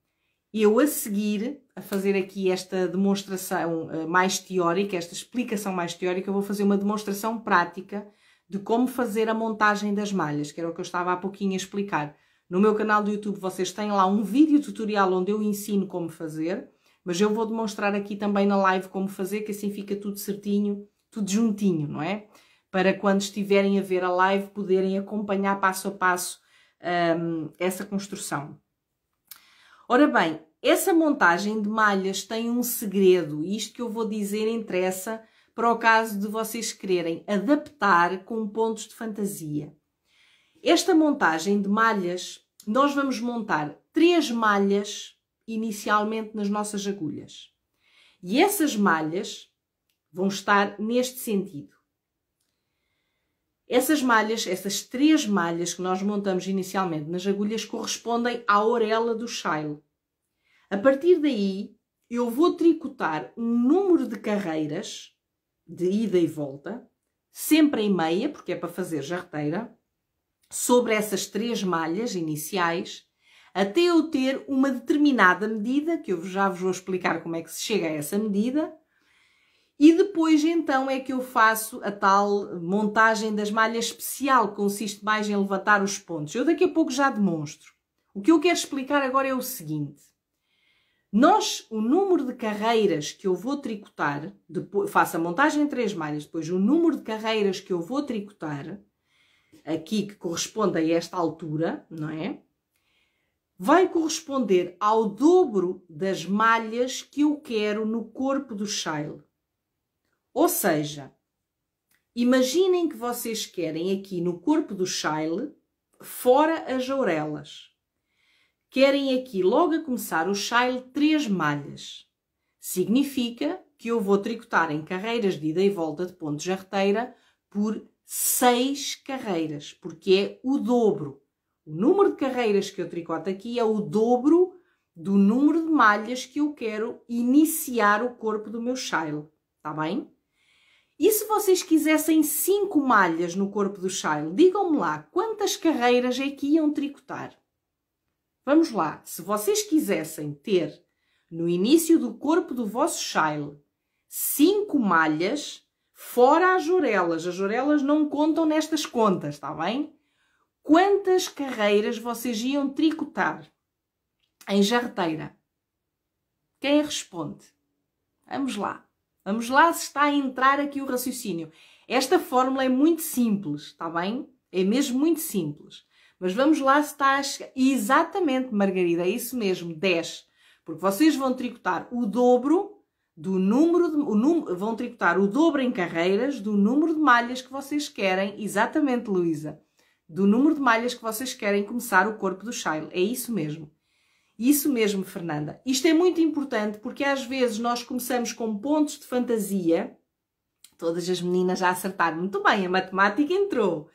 Eu a seguir, a fazer aqui esta demonstração eh, mais teórica, esta explicação mais teórica, vou fazer uma demonstração prática de como fazer a montagem das malhas, que era o que eu estava há pouquinho a explicar. No meu canal do YouTube vocês têm lá um vídeo tutorial onde eu ensino como fazer, mas eu vou demonstrar aqui também na live como fazer, que assim fica tudo certinho, tudo juntinho, não é? Para quando estiverem a ver a live poderem acompanhar passo a passo um, essa construção. Ora bem, essa montagem de malhas tem um segredo, e isto que eu vou dizer interessa para o caso de vocês quererem adaptar com pontos de fantasia. Esta montagem de malhas, nós vamos montar três malhas inicialmente nas nossas agulhas. E essas malhas vão estar neste sentido. Essas malhas, essas três malhas que nós montamos inicialmente nas agulhas correspondem à orelha do chile. A partir daí, eu vou tricotar um número de carreiras de ida e volta, sempre em meia, porque é para fazer jarreteira sobre essas três malhas iniciais até eu ter uma determinada medida, que eu já vos vou explicar como é que se chega a essa medida, e depois então é que eu faço a tal montagem das malhas especial, que consiste mais em levantar os pontos. Eu daqui a pouco já demonstro. O que eu quero explicar agora é o seguinte. Nós, o número de carreiras que eu vou tricotar, depois, faço a montagem em três malhas, depois o número de carreiras que eu vou tricotar, aqui que corresponde a esta altura, não é? Vai corresponder ao dobro das malhas que eu quero no corpo do shale. Ou seja, imaginem que vocês querem aqui no corpo do shale, fora as orelhas. Querem aqui logo a começar o shale três malhas. Significa que eu vou tricotar em carreiras de ida e volta de ponto de jarreteira por seis carreiras, porque é o dobro. O número de carreiras que eu tricoto aqui é o dobro do número de malhas que eu quero iniciar o corpo do meu shile, tá bem? E se vocês quisessem cinco malhas no corpo do shile, digam-me lá, quantas carreiras é que iam tricotar? Vamos lá, se vocês quisessem ter no início do corpo do vosso shile cinco malhas, Fora as jurelas. As jurelas não contam nestas contas, está bem? Quantas carreiras vocês iam tricotar em jarreteira? Quem responde? Vamos lá. Vamos lá se está a entrar aqui o raciocínio. Esta fórmula é muito simples, está bem? É mesmo muito simples. Mas vamos lá se está a chegar. Exatamente, Margarida, é isso mesmo, 10. Porque vocês vão tricotar o dobro do número de, o num, vão tricotar o dobro em carreiras do número de malhas que vocês querem, exatamente, Luísa, do número de malhas que vocês querem começar o corpo do chile. É isso mesmo. Isso mesmo, Fernanda. Isto é muito importante porque às vezes nós começamos com pontos de fantasia, todas as meninas já acertaram muito bem, a matemática entrou.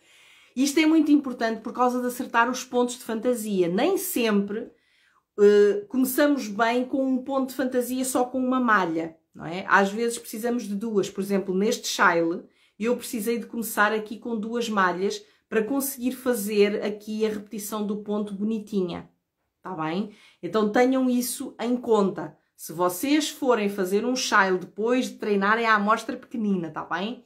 Isto é muito importante por causa de acertar os pontos de fantasia. Nem sempre eh, começamos bem com um ponto de fantasia só com uma malha, não é? Às vezes precisamos de duas, por exemplo, neste Shile, eu precisei de começar aqui com duas malhas para conseguir fazer aqui a repetição do ponto bonitinha, tá bem? Então tenham isso em conta. Se vocês forem fazer um Shile depois de treinarem a amostra pequenina, tá bem?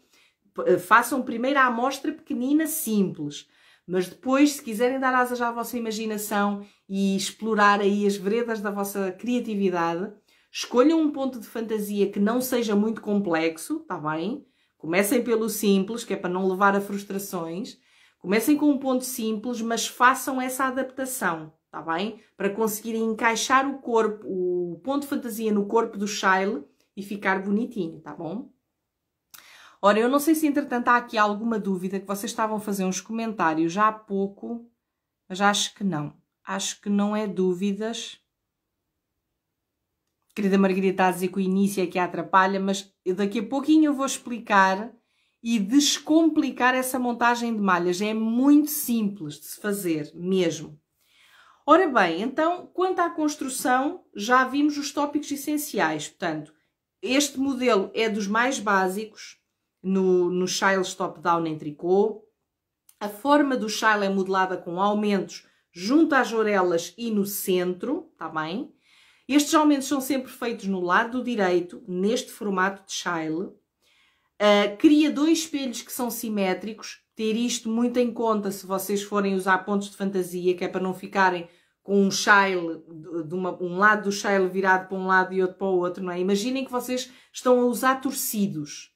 Eh, façam primeiro a amostra pequenina simples mas depois, se quiserem dar asas à vossa imaginação e explorar aí as veredas da vossa criatividade, escolham um ponto de fantasia que não seja muito complexo, está bem? Comecem pelo simples, que é para não levar a frustrações. Comecem com um ponto simples, mas façam essa adaptação, está bem? Para conseguirem encaixar o corpo, o ponto de fantasia no corpo do Shile e ficar bonitinho, tá bom? Ora, eu não sei se entretanto há aqui alguma dúvida que vocês estavam a fazer uns comentários já há pouco, mas acho que não. Acho que não é dúvidas. Querida Margarida, está a dizer que o início é que a atrapalha, mas daqui a pouquinho eu vou explicar e descomplicar essa montagem de malhas. É muito simples de se fazer, mesmo. Ora bem, então, quanto à construção, já vimos os tópicos essenciais. Portanto, este modelo é dos mais básicos, no, no Shiles top-down em tricô. A forma do Shile é modelada com aumentos junto às orelhas e no centro, está bem? Estes aumentos são sempre feitos no lado direito, neste formato de Shile. Uh, cria dois espelhos que são simétricos. Ter isto muito em conta se vocês forem usar pontos de fantasia, que é para não ficarem com um shile, de uma, um lado do shile virado para um lado e outro para o outro, não é? Imaginem que vocês estão a usar torcidos.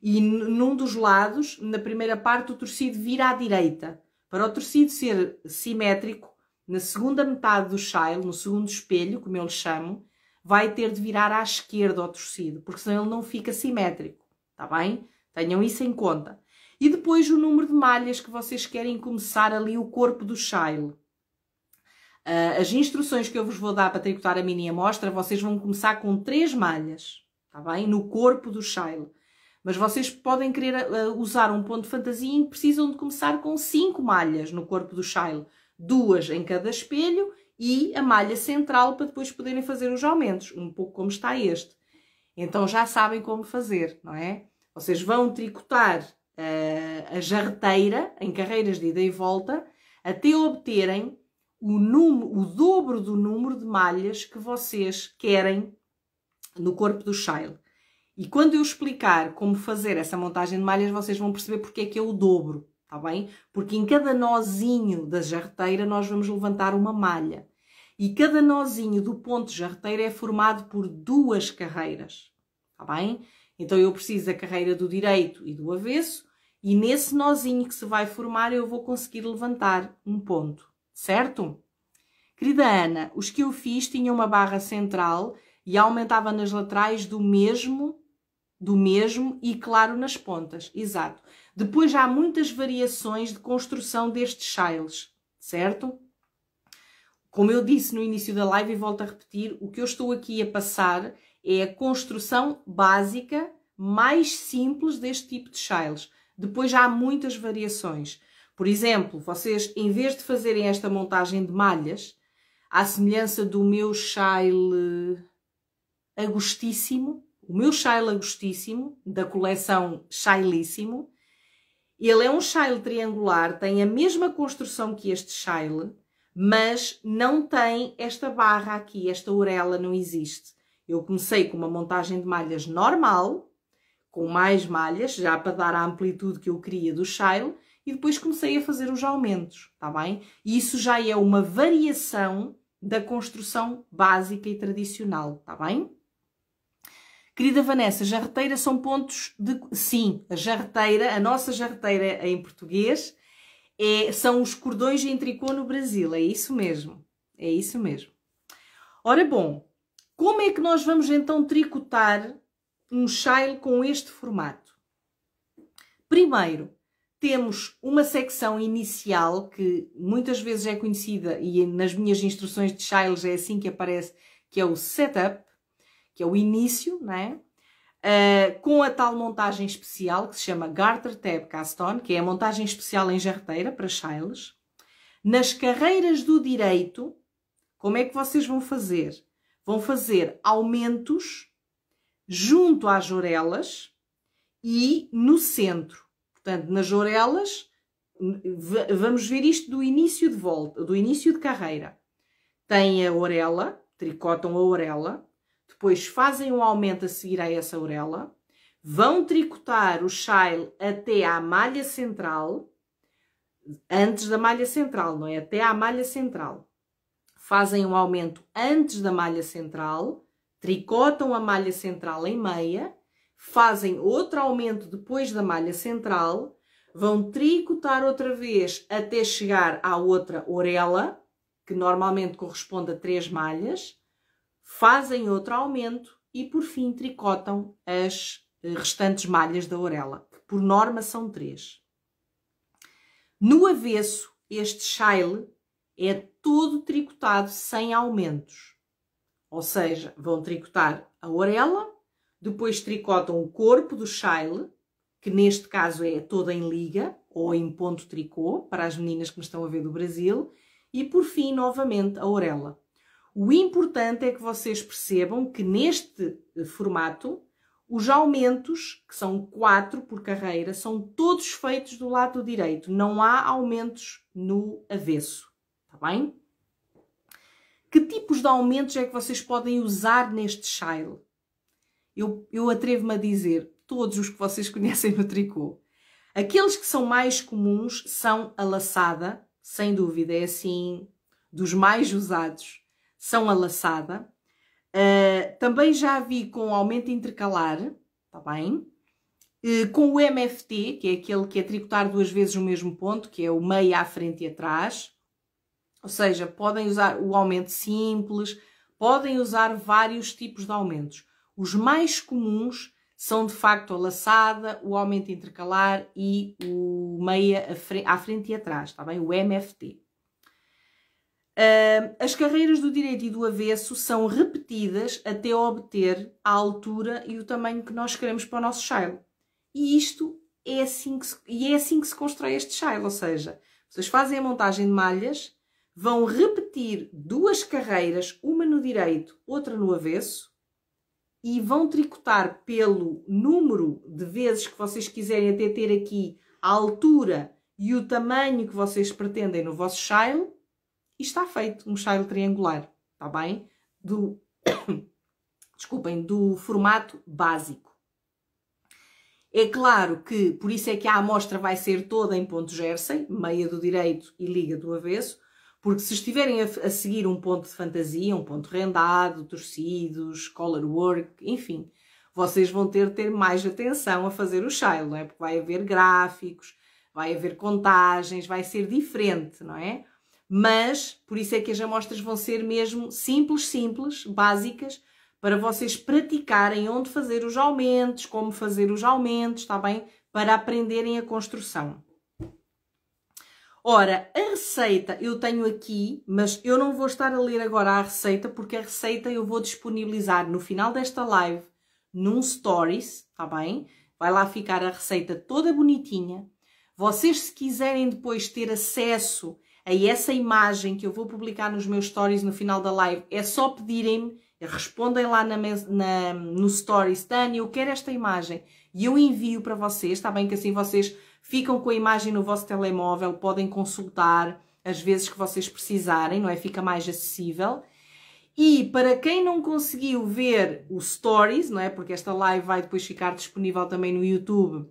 E num dos lados, na primeira parte, o torcido vira à direita. Para o torcido ser simétrico, na segunda metade do shile, no segundo espelho, como eu lhe chamo, vai ter de virar à esquerda o torcido, porque senão ele não fica simétrico. Está bem? Tenham isso em conta. E depois o número de malhas que vocês querem começar ali o corpo do shile. Ah, as instruções que eu vos vou dar para tricotar a mini amostra, vocês vão começar com três malhas, está bem? No corpo do shile. Mas vocês podem querer uh, usar um ponto de fantasia em que precisam de começar com cinco malhas no corpo do Shile, duas em cada espelho e a malha central para depois poderem fazer os aumentos, um pouco como está este. Então já sabem como fazer, não é? Vocês vão tricotar uh, a jarreteira em carreiras de ida e volta até obterem o, o dobro do número de malhas que vocês querem no corpo do Shile. E quando eu explicar como fazer essa montagem de malhas, vocês vão perceber porque é que é o dobro, está bem? Porque em cada nozinho da jarreteira nós vamos levantar uma malha. E cada nozinho do ponto de jarreteira é formado por duas carreiras, está bem? Então eu preciso da carreira do direito e do avesso, e nesse nozinho que se vai formar eu vou conseguir levantar um ponto, certo? Querida Ana, os que eu fiz tinham uma barra central e aumentava nas laterais do mesmo do mesmo e, claro, nas pontas, exato. Depois há muitas variações de construção destes shiles, certo? Como eu disse no início da live e volto a repetir, o que eu estou aqui a passar é a construção básica mais simples deste tipo de shiles. Depois há muitas variações. Por exemplo, vocês, em vez de fazerem esta montagem de malhas, à semelhança do meu shile agostíssimo, o meu chai lagostíssimo, da coleção Chailíssimo. Ele é um chile triangular, tem a mesma construção que este chile, mas não tem esta barra aqui, esta orelha não existe. Eu comecei com uma montagem de malhas normal, com mais malhas, já para dar a amplitude que eu queria do chile, e depois comecei a fazer os aumentos, está bem? E isso já é uma variação da construção básica e tradicional, está bem? Querida Vanessa, jarreteira são pontos de. Sim, a jarreteira, a nossa jarreteira em português, é, são os cordões em tricô no Brasil, é isso mesmo. É isso mesmo. Ora bom, como é que nós vamos então tricotar um chile com este formato? Primeiro, temos uma secção inicial que muitas vezes é conhecida e nas minhas instruções de chiles é assim que aparece, que é o setup que é o início, né? Uh, com a tal montagem especial que se chama Garter Tab Caston, que é a montagem especial em jarreteira para Chiles. Nas carreiras do direito, como é que vocês vão fazer? Vão fazer aumentos junto às orelhas e no centro. Portanto, nas orelhas, vamos ver isto do início de volta, do início de carreira. Tem a orelha, tricotam a orelha, depois fazem um aumento a seguir a essa orelha, vão tricotar o chile até à malha central, antes da malha central, não é? Até à malha central. Fazem um aumento antes da malha central, tricotam a malha central em meia, fazem outro aumento depois da malha central, vão tricotar outra vez até chegar à outra orelha, que normalmente corresponde a três malhas, fazem outro aumento e por fim tricotam as eh, restantes malhas da orelha, que por norma são três. No avesso, este chile é todo tricotado sem aumentos. Ou seja, vão tricotar a orelha, depois tricotam o corpo do chile, que neste caso é toda em liga ou em ponto tricô, para as meninas que me estão a ver do Brasil, e por fim, novamente, a orelha. O importante é que vocês percebam que neste eh, formato os aumentos, que são quatro por carreira, são todos feitos do lado direito. Não há aumentos no avesso, está bem? Que tipos de aumentos é que vocês podem usar neste shile? Eu, eu atrevo-me a dizer todos os que vocês conhecem no tricô. Aqueles que são mais comuns são a laçada, sem dúvida, é assim dos mais usados são a laçada. Uh, eh, também já vi com aumento intercalar, está bem? Uh, com o MFT, que é aquele que é tricotar duas vezes o mesmo ponto, que é o meio à frente e atrás. Ou seja, podem usar o aumento simples, podem usar vários tipos de aumentos. Os mais comuns são de facto a laçada, o aumento intercalar e o meia à frente e atrás, está bem? O MFT. Uh, as carreiras do direito e do avesso são repetidas até obter a altura e o tamanho que nós queremos para o nosso child. E isto é assim que se, e é assim que se constrói este child, ou seja, vocês fazem a montagem de malhas, vão repetir duas carreiras, uma no direito, outra no avesso, e vão tricotar pelo número de vezes que vocês quiserem até ter aqui a altura e o tamanho que vocês pretendem no vosso child e está feito um chile triangular, está bem? Do, desculpem, do formato básico. É claro que, por isso é que a amostra vai ser toda em ponto jersey, meia do direito e liga do avesso, porque se estiverem a, a, seguir um ponto de fantasia, um ponto rendado, torcidos, collar work, enfim, vocês vão ter de ter mais atenção a fazer o shile, não é? Porque vai haver gráficos, vai haver contagens, vai ser diferente, não é? Mas, por isso é que as amostras vão ser mesmo simples, simples, básicas, para vocês praticarem onde fazer os aumentos, como fazer os aumentos, está bem? Para aprenderem a construção. Ora, a receita eu tenho aqui, mas eu não vou estar a ler agora a receita, porque a receita eu vou disponibilizar no final desta live, num Stories, está bem? Vai lá ficar a receita toda bonitinha. Vocês, se quiserem depois ter acesso a é essa imagem que eu vou publicar nos meus stories no final da live, é só pedirem-me, respondem lá na, na, no stories, Tânia, eu quero esta imagem. E eu envio para vocês, está bem que assim vocês ficam com a imagem no vosso telemóvel, podem consultar as vezes que vocês precisarem, não é? Fica mais acessível. E para quem não conseguiu ver o Stories, não é? Porque esta live vai depois ficar disponível também no YouTube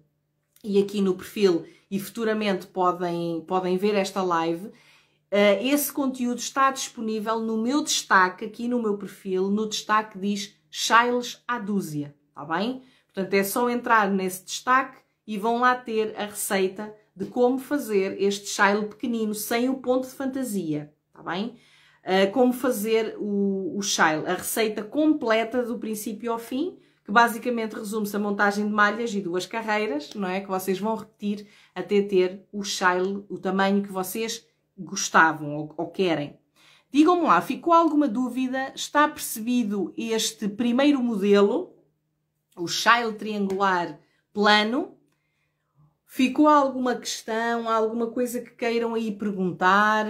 e aqui no perfil e futuramente podem, podem ver esta live. Eh, esse conteúdo está disponível no meu destaque, aqui no meu perfil, no destaque diz Chiles à dúzia, está bem? Portanto, é só entrar nesse destaque e vão lá ter a receita de como fazer este Chile pequenino sem o ponto de fantasia, está bem? Uh, como fazer o, o Chile, a receita completa do princípio ao fim, que basicamente resume-se a montagem de malhas e duas carreiras, não é? Que vocês vão repetir até ter o Chile, o tamanho que vocês gostavam ou, ou querem. Digam-me lá, ficou alguma dúvida? Está percebido este primeiro modelo, o Child triangular plano? Ficou alguma questão, alguma coisa que queiram aí perguntar?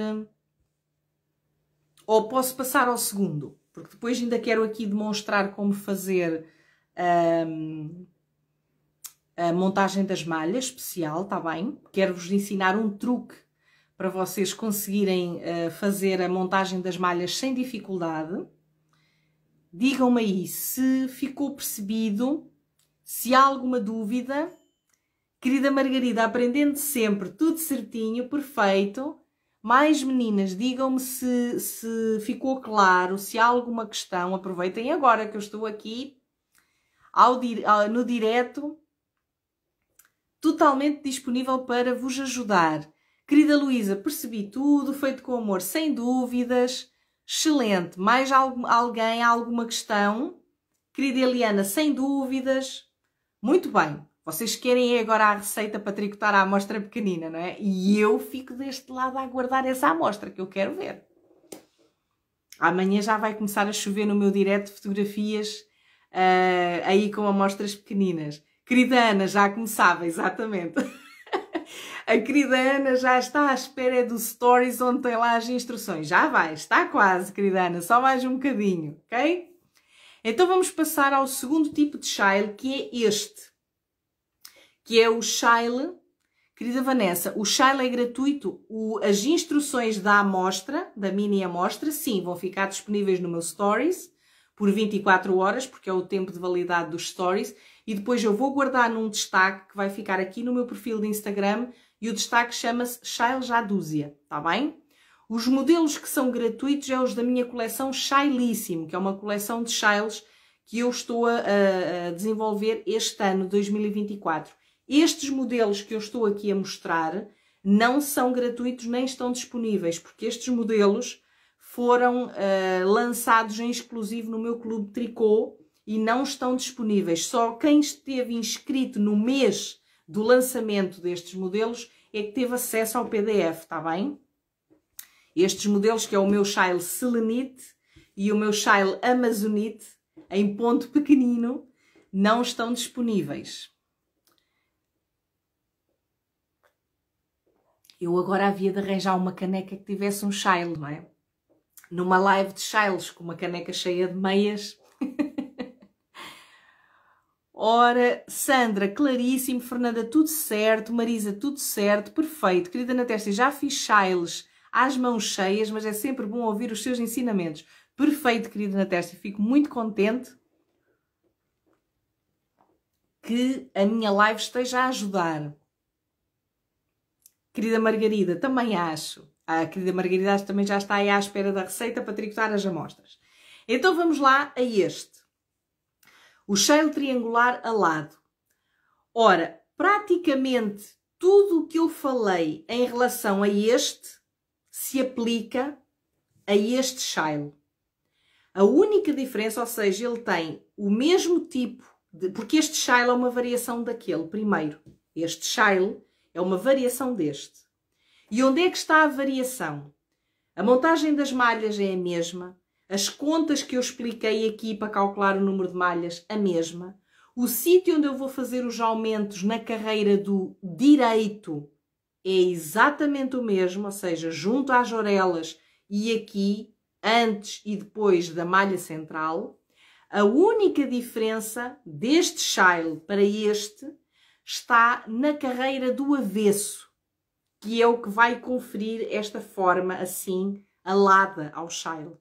Ou posso passar ao segundo? Porque depois ainda quero aqui demonstrar como fazer um, a montagem das malhas especial, está bem? Quero-vos ensinar um truque para vocês conseguirem uh, fazer a montagem das malhas sem dificuldade. Digam-me aí se ficou percebido, se há alguma dúvida. Querida Margarida, aprendendo sempre tudo certinho, perfeito. Mais meninas, digam-me se, se ficou claro, se há alguma questão. Aproveitem agora que eu estou aqui ao, no direto, totalmente disponível para vos ajudar. Querida Luísa, percebi tudo, feito com amor, sem dúvidas. Excelente. Mais alguém, alguma questão? Querida Eliana, sem dúvidas. Muito bem. Vocês querem agora a receita para tricotar a amostra pequenina, não é? E eu fico deste lado a aguardar essa amostra que eu quero ver. Amanhã já vai começar a chover no meu direto fotografias uh, aí com amostras pequeninas. Querida Ana, já começava, exatamente. A querida Ana já está à espera do Stories onde tem lá as instruções. Já vai, está quase, querida Ana, só mais um bocadinho, ok? Então vamos passar ao segundo tipo de shile, que é este, que é o shile. Querida Vanessa, o shile é gratuito, o, as instruções da amostra, da mini amostra, sim, vão ficar disponíveis no meu Stories por 24 horas, porque é o tempo de validade dos stories, e depois eu vou guardar num destaque que vai ficar aqui no meu perfil de Instagram e o destaque chama-se Shail Jaduzia, está bem? Os modelos que são gratuitos é os da minha coleção Shailíssimo, que é uma coleção de Shailes que eu estou a, a, desenvolver este ano, 2024. Estes modelos que eu estou aqui a mostrar não são gratuitos nem estão disponíveis, porque estes modelos foram uh, lançados em exclusivo no meu clube tricô e não estão disponíveis. Só quem esteve inscrito no mês do lançamento destes modelos é que teve acesso ao PDF, está bem? Estes modelos que é o meu Shile Selenite e o meu Shile Amazonite em ponto pequenino não estão disponíveis. Eu agora havia de arranjar uma caneca que tivesse um Shile, não é? Numa live de Shiles com uma caneca cheia de meias Ora, Sandra, claríssimo. Fernanda, tudo certo. Marisa, tudo certo. Perfeito. Querida Natércia, já fiz chiles às mãos cheias, mas é sempre bom ouvir os seus ensinamentos. Perfeito, querida Natércia, Fico muito contente que a minha live esteja a ajudar. Querida Margarida, também acho. A ah, querida Margarida também já está aí à espera da receita para triturar as amostras. Então vamos lá a este o cheiro triangular alado. Ora, praticamente tudo o que eu falei em relação a este se aplica a este shale. A única diferença, ou seja, ele tem o mesmo tipo de. Porque este shale é uma variação daquele, primeiro. Este shale é uma variação deste. E onde é que está a variação? A montagem das malhas é a mesma, as contas que eu expliquei aqui para calcular o número de malhas, a mesma. O sítio onde eu vou fazer os aumentos na carreira do direito é exatamente o mesmo, ou seja, junto às orelhas e aqui, antes e depois da malha central. A única diferença deste child para este está na carreira do avesso, que é o que vai conferir esta forma assim alada ao child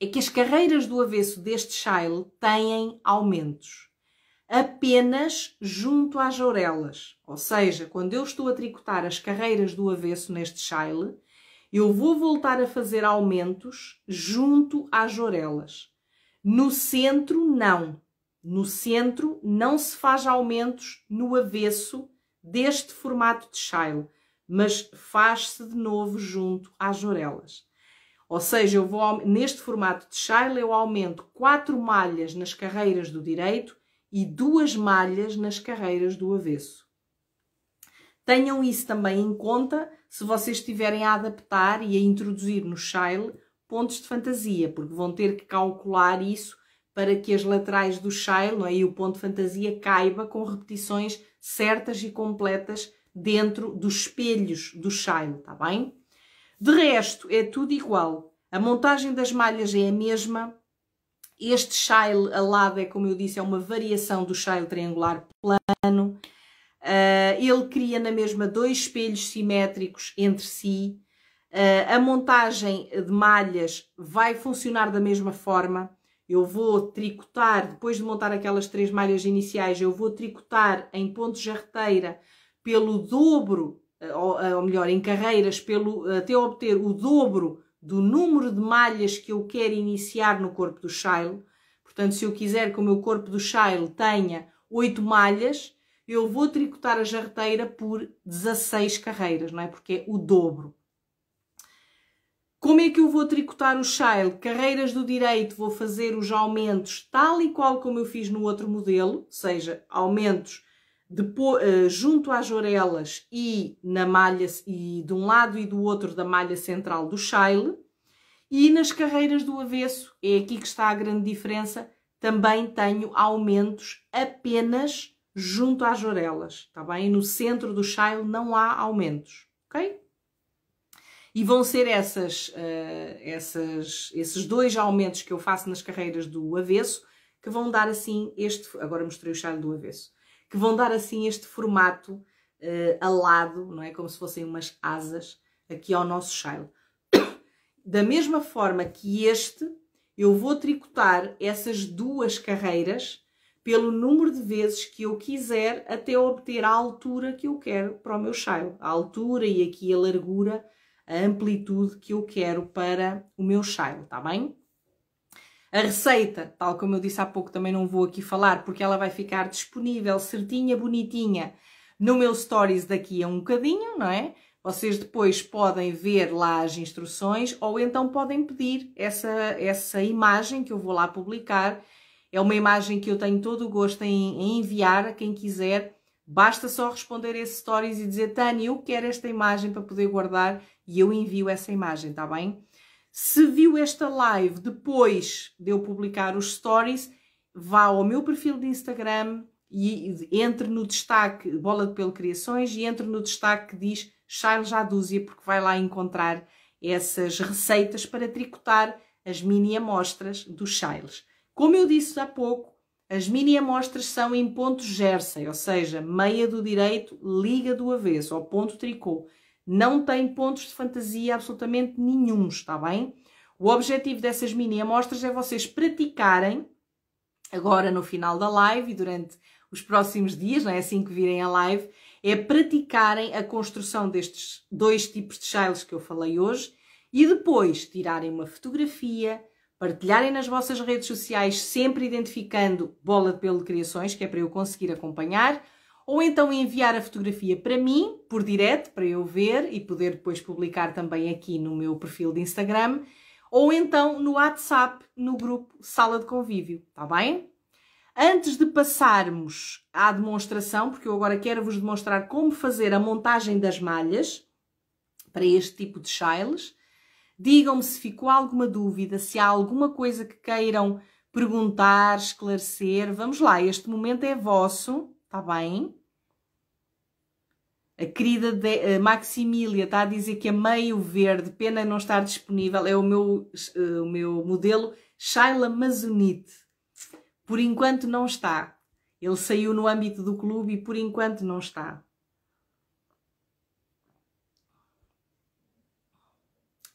é que as carreiras do avesso deste Shile têm aumentos apenas junto às orelhas. Ou seja, quando eu estou a tricotar as carreiras do avesso neste Shile, eu vou voltar a fazer aumentos junto às orelhas. No centro, não. No centro, não se faz aumentos no avesso deste formato de Shile, mas faz-se de novo junto às orelhas. Ou seja, eu vou, neste formato de Shile eu aumento 4 malhas nas carreiras do direito e 2 malhas nas carreiras do avesso. Tenham isso também em conta se vocês estiverem a adaptar e a introduzir no Shile pontos de fantasia, porque vão ter que calcular isso para que as laterais do Shile é? e o ponto de fantasia caiba com repetições certas e completas dentro dos espelhos do Shile, está bem? De resto, é tudo igual. A montagem das malhas é a mesma. Este shale alado é, como eu disse, é uma variação do shale triangular plano. Uh, ele cria na mesma dois espelhos simétricos entre si. Uh, a montagem de malhas vai funcionar da mesma forma. Eu vou tricotar, depois de montar aquelas três malhas iniciais, eu vou tricotar em ponto de jarreteira pelo dobro eh, ou, eh, ou melhor, em carreiras, pelo, eh, até obter o dobro do número de malhas que eu quero iniciar no corpo do Shile. Portanto, se eu quiser que o meu corpo do Shile tenha 8 malhas, eu vou tricotar a jarreteira por 16 carreiras, não é? Porque é o dobro. Como é que eu vou tricotar o Shile? Carreiras do direito, vou fazer os aumentos tal e qual como eu fiz no outro modelo, ou seja, aumentos depois, eh, junto às orelhas e na malha e de um lado e do outro da malha central do shale e nas carreiras do avesso é aqui que está a grande diferença também tenho aumentos apenas junto às orelhas está bem no centro do shale não há aumentos ok e vão ser essas, uh, essas esses dois aumentos que eu faço nas carreiras do avesso que vão dar assim este agora mostrei o shale do avesso que vão dar assim este formato uh, alado, não é? Como se fossem umas asas aqui ao nosso chile. Da mesma forma que este, eu vou tricotar essas duas carreiras pelo número de vezes que eu quiser até obter a altura que eu quero para o meu chile. A altura e aqui a largura, a amplitude que eu quero para o meu chile, tá bem? A receita, tal como eu disse há pouco, também não vou aqui falar, porque ela vai ficar disponível, certinha, bonitinha, no meu stories daqui a um bocadinho, não é? Vocês depois podem ver lá as instruções ou então podem pedir essa, essa imagem que eu vou lá publicar. É uma imagem que eu tenho todo o gosto em, em enviar a quem quiser. Basta só responder esse stories e dizer, Tânia, eu quero esta imagem para poder guardar e eu envio essa imagem, tá bem? Se viu esta live depois de eu publicar os stories, vá ao meu perfil de Instagram e entre no destaque Bola de Pelo Criações e entre no destaque que diz Charles Jadúzia, porque vai lá encontrar essas receitas para tricotar as mini amostras do Charles. Como eu disse há pouco, as mini amostras são em ponto jersey, ou seja, meia do direito, liga do avesso, ao ponto tricô. Não tem pontos de fantasia absolutamente nenhum, está bem? O objetivo dessas mini amostras é vocês praticarem agora no final da live e durante os próximos dias, não é assim que virem a live, é praticarem a construção destes dois tipos de shiles que eu falei hoje e depois tirarem uma fotografia, partilharem nas vossas redes sociais, sempre identificando bola de pelo de criações, que é para eu conseguir acompanhar ou então enviar a fotografia para mim, por direto, para eu ver e poder depois publicar também aqui no meu perfil de Instagram, ou então no WhatsApp, no grupo Sala de Convívio, está bem? Antes de passarmos à demonstração, porque eu agora quero vos demonstrar como fazer a montagem das malhas para este tipo de chiles, digam-me se ficou alguma dúvida, se há alguma coisa que queiram perguntar, esclarecer. Vamos lá, este momento é vosso. Está bem? A querida de, Maximília está a dizer que a meio verde, pena não estar disponível, é o meu, eh, o meu modelo Shaila Mazunite. Por enquanto não está. Ele saiu no âmbito do clube e por enquanto não está.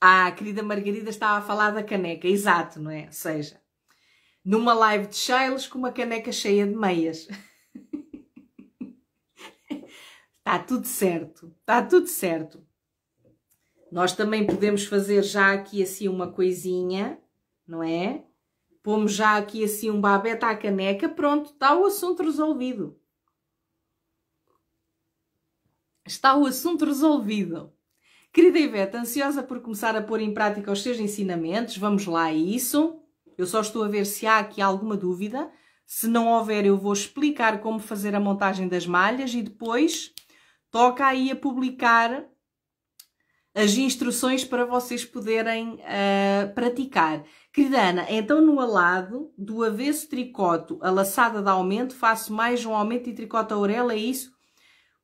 Ah, a querida Margarida estava a falar da caneca, exato, não é? Ou seja, numa live de Shailes com uma caneca cheia de meias. Está tudo certo, está tudo certo. Nós também podemos fazer já aqui assim uma coisinha, não é? Pomos já aqui assim um babeta à caneca, pronto, está o assunto resolvido. Está o assunto resolvido. Querida Ivete, ansiosa por começar a pôr em prática os seus ensinamentos, vamos lá a isso. Eu só estou a ver se há aqui alguma dúvida. Se não houver, eu vou explicar como fazer a montagem das malhas e depois toca aí a publicar as instruções para vocês poderem uh, praticar. Querida Ana, então no alado, do avesso tricoto, a laçada de aumento, faço mais um aumento e tricoto a orelha, é isso?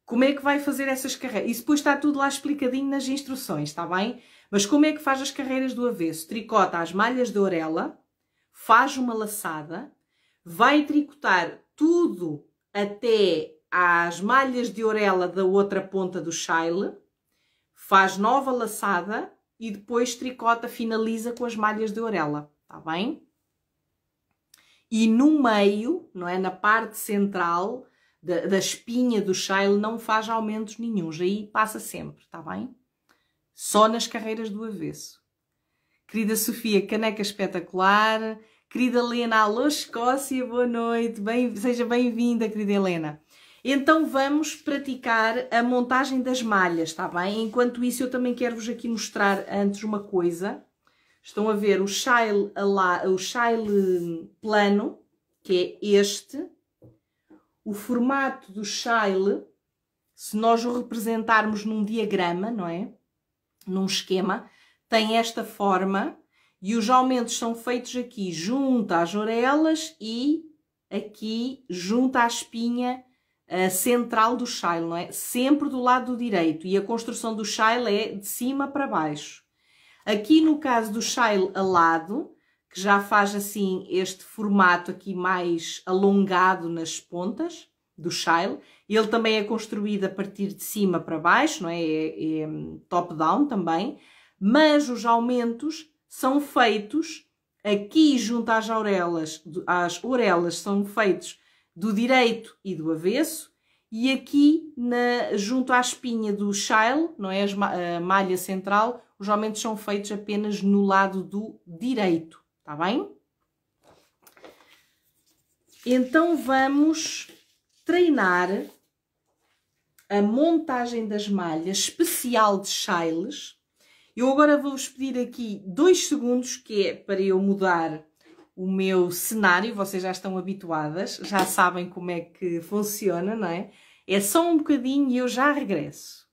Como é que vai fazer essas carreiras? Isso depois está tudo lá explicadinho nas instruções, está bem? Mas como é que faz as carreiras do avesso? Tricota as malhas de orelha, faz uma laçada, vai tricotar tudo até às malhas de orelha da outra ponta do shile, faz nova laçada e depois tricota, finaliza com as malhas de orelha, tá bem? E no meio, não é, na parte central da, da espinha do shile não faz aumentos nenhums, aí passa sempre, tá bem? Só nas carreiras do avesso. Querida Sofia, caneca espetacular. Querida Helena, alô Escócia, boa noite. Bem, seja bem-vinda, querida Helena. Então vamos praticar a montagem das malhas, está bem? Enquanto isso eu também quero vos aqui mostrar antes uma coisa. Estão a ver o shile, o shile plano, que é este. O formato do shile, se nós o representarmos num diagrama, não é? Num esquema, tem esta forma e os aumentos são feitos aqui junto às orelhas e aqui junto à espinha eh, central do shile, não é? Sempre do lado direito e a construção do shile é de cima para baixo. Aqui no caso do shile alado, que já faz assim este formato aqui mais alongado nas pontas do shile, ele também é construído a partir de cima para baixo, não é, é, é hum, top-down também, mas os aumentos são feitos aqui junto às orelhas, às orelhas são feitos do direito e do avesso, e aqui na, junto à espinha do shile, não é a malha central, os aumentos são feitos apenas no lado do direito, está bem? Então vamos treinar a montagem das malhas especial de shiles. Eu agora vou-vos pedir aqui dois segundos, que é para eu mudar o meu cenário, vocês já estão habituadas, já sabem como é que funciona, não é? É só um bocadinho e eu já regresso.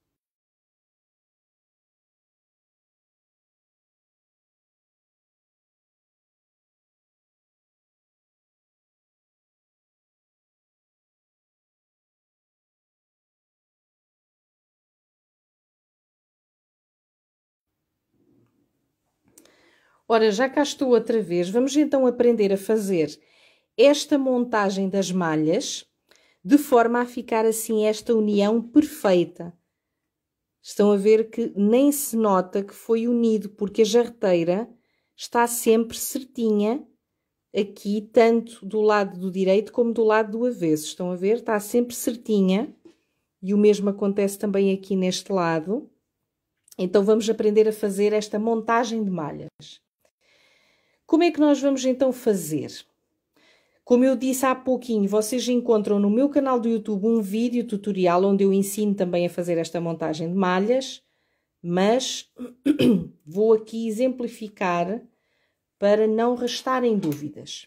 Ora, já cá estou outra vez, vamos então aprender a fazer esta montagem das malhas de forma a ficar assim esta união perfeita. Estão a ver que nem se nota que foi unido, porque a jarreteira está sempre certinha aqui, tanto do lado do direito como do lado do avesso. Estão a ver? Está sempre certinha. E o mesmo acontece também aqui neste lado. Então vamos aprender a fazer esta montagem de malhas. Como é que nós vamos então fazer? Como eu disse há pouquinho, vocês encontram no meu canal do YouTube um vídeo tutorial onde eu ensino também a fazer esta montagem de malhas, mas vou aqui exemplificar para não restarem dúvidas.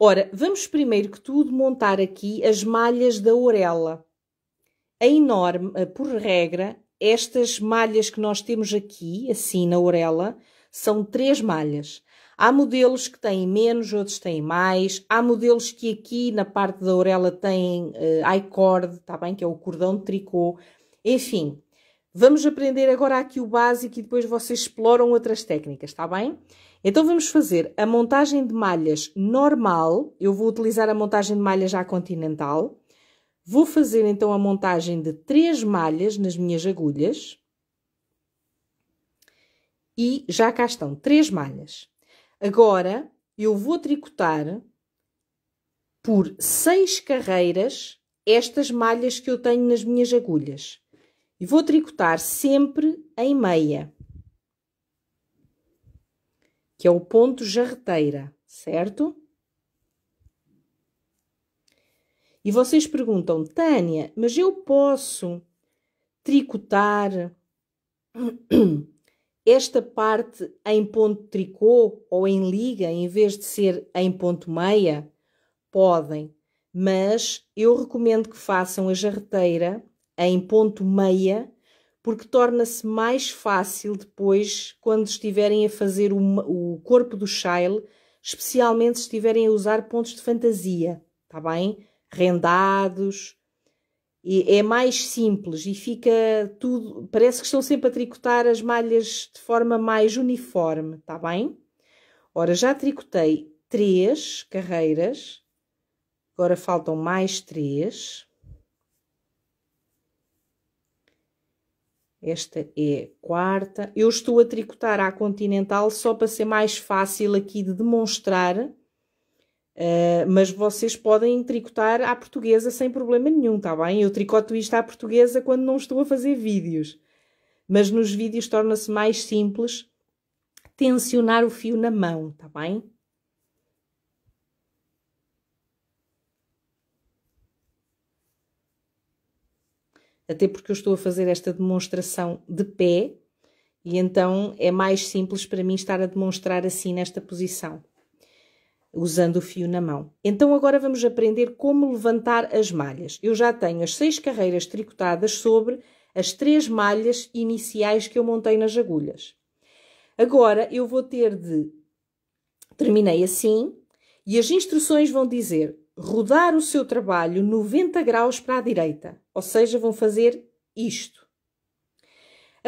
Ora, vamos primeiro que tudo montar aqui as malhas da orelha. A é enorme, eh, por regra, estas malhas que nós temos aqui, assim na orelha, são três malhas. Há modelos que têm menos, outros têm mais. Há modelos que aqui na parte da orelha têm uh, eh, I-cord, tá bem? Que é o cordão de tricô. Enfim, vamos aprender agora aqui o básico e depois vocês exploram outras técnicas, está bem? Então vamos fazer a montagem de malhas normal. Eu vou utilizar a montagem de malhas já continental. Vou fazer então a montagem de três malhas nas minhas agulhas e já cá estão três malhas. Agora eu vou tricotar por seis carreiras estas malhas que eu tenho nas minhas agulhas e vou tricotar sempre em meia, que é o ponto jarreteira, certo? E vocês perguntam, Tânia, mas eu posso tricotar esta parte em ponto tricô ou em liga, em vez de ser em ponto meia? Podem, mas eu recomendo que façam a jarreteira em ponto meia, porque torna-se mais fácil depois quando estiverem a fazer o, o corpo do chile, especialmente se estiverem a usar pontos de fantasia, está bem? Rendados, e é mais simples e fica tudo. Parece que estão sempre a tricotar as malhas de forma mais uniforme, está bem? Ora, já tricotei três carreiras, agora faltam mais três. Esta é a quarta. Eu estou a tricotar à Continental só para ser mais fácil aqui de demonstrar Uh, mas vocês podem tricotar à portuguesa sem problema nenhum, tá bem? Eu tricoto isto à portuguesa quando não estou a fazer vídeos. Mas nos vídeos torna-se mais simples tensionar o fio na mão, tá bem? Até porque eu estou a fazer esta demonstração de pé e então é mais simples para mim estar a demonstrar assim nesta posição usando o fio na mão. Então agora vamos aprender como levantar as malhas. Eu já tenho as seis carreiras tricotadas sobre as três malhas iniciais que eu montei nas agulhas. Agora eu vou ter de terminei assim e as instruções vão dizer rodar o seu trabalho 90 graus para a direita, ou seja, vão fazer isto.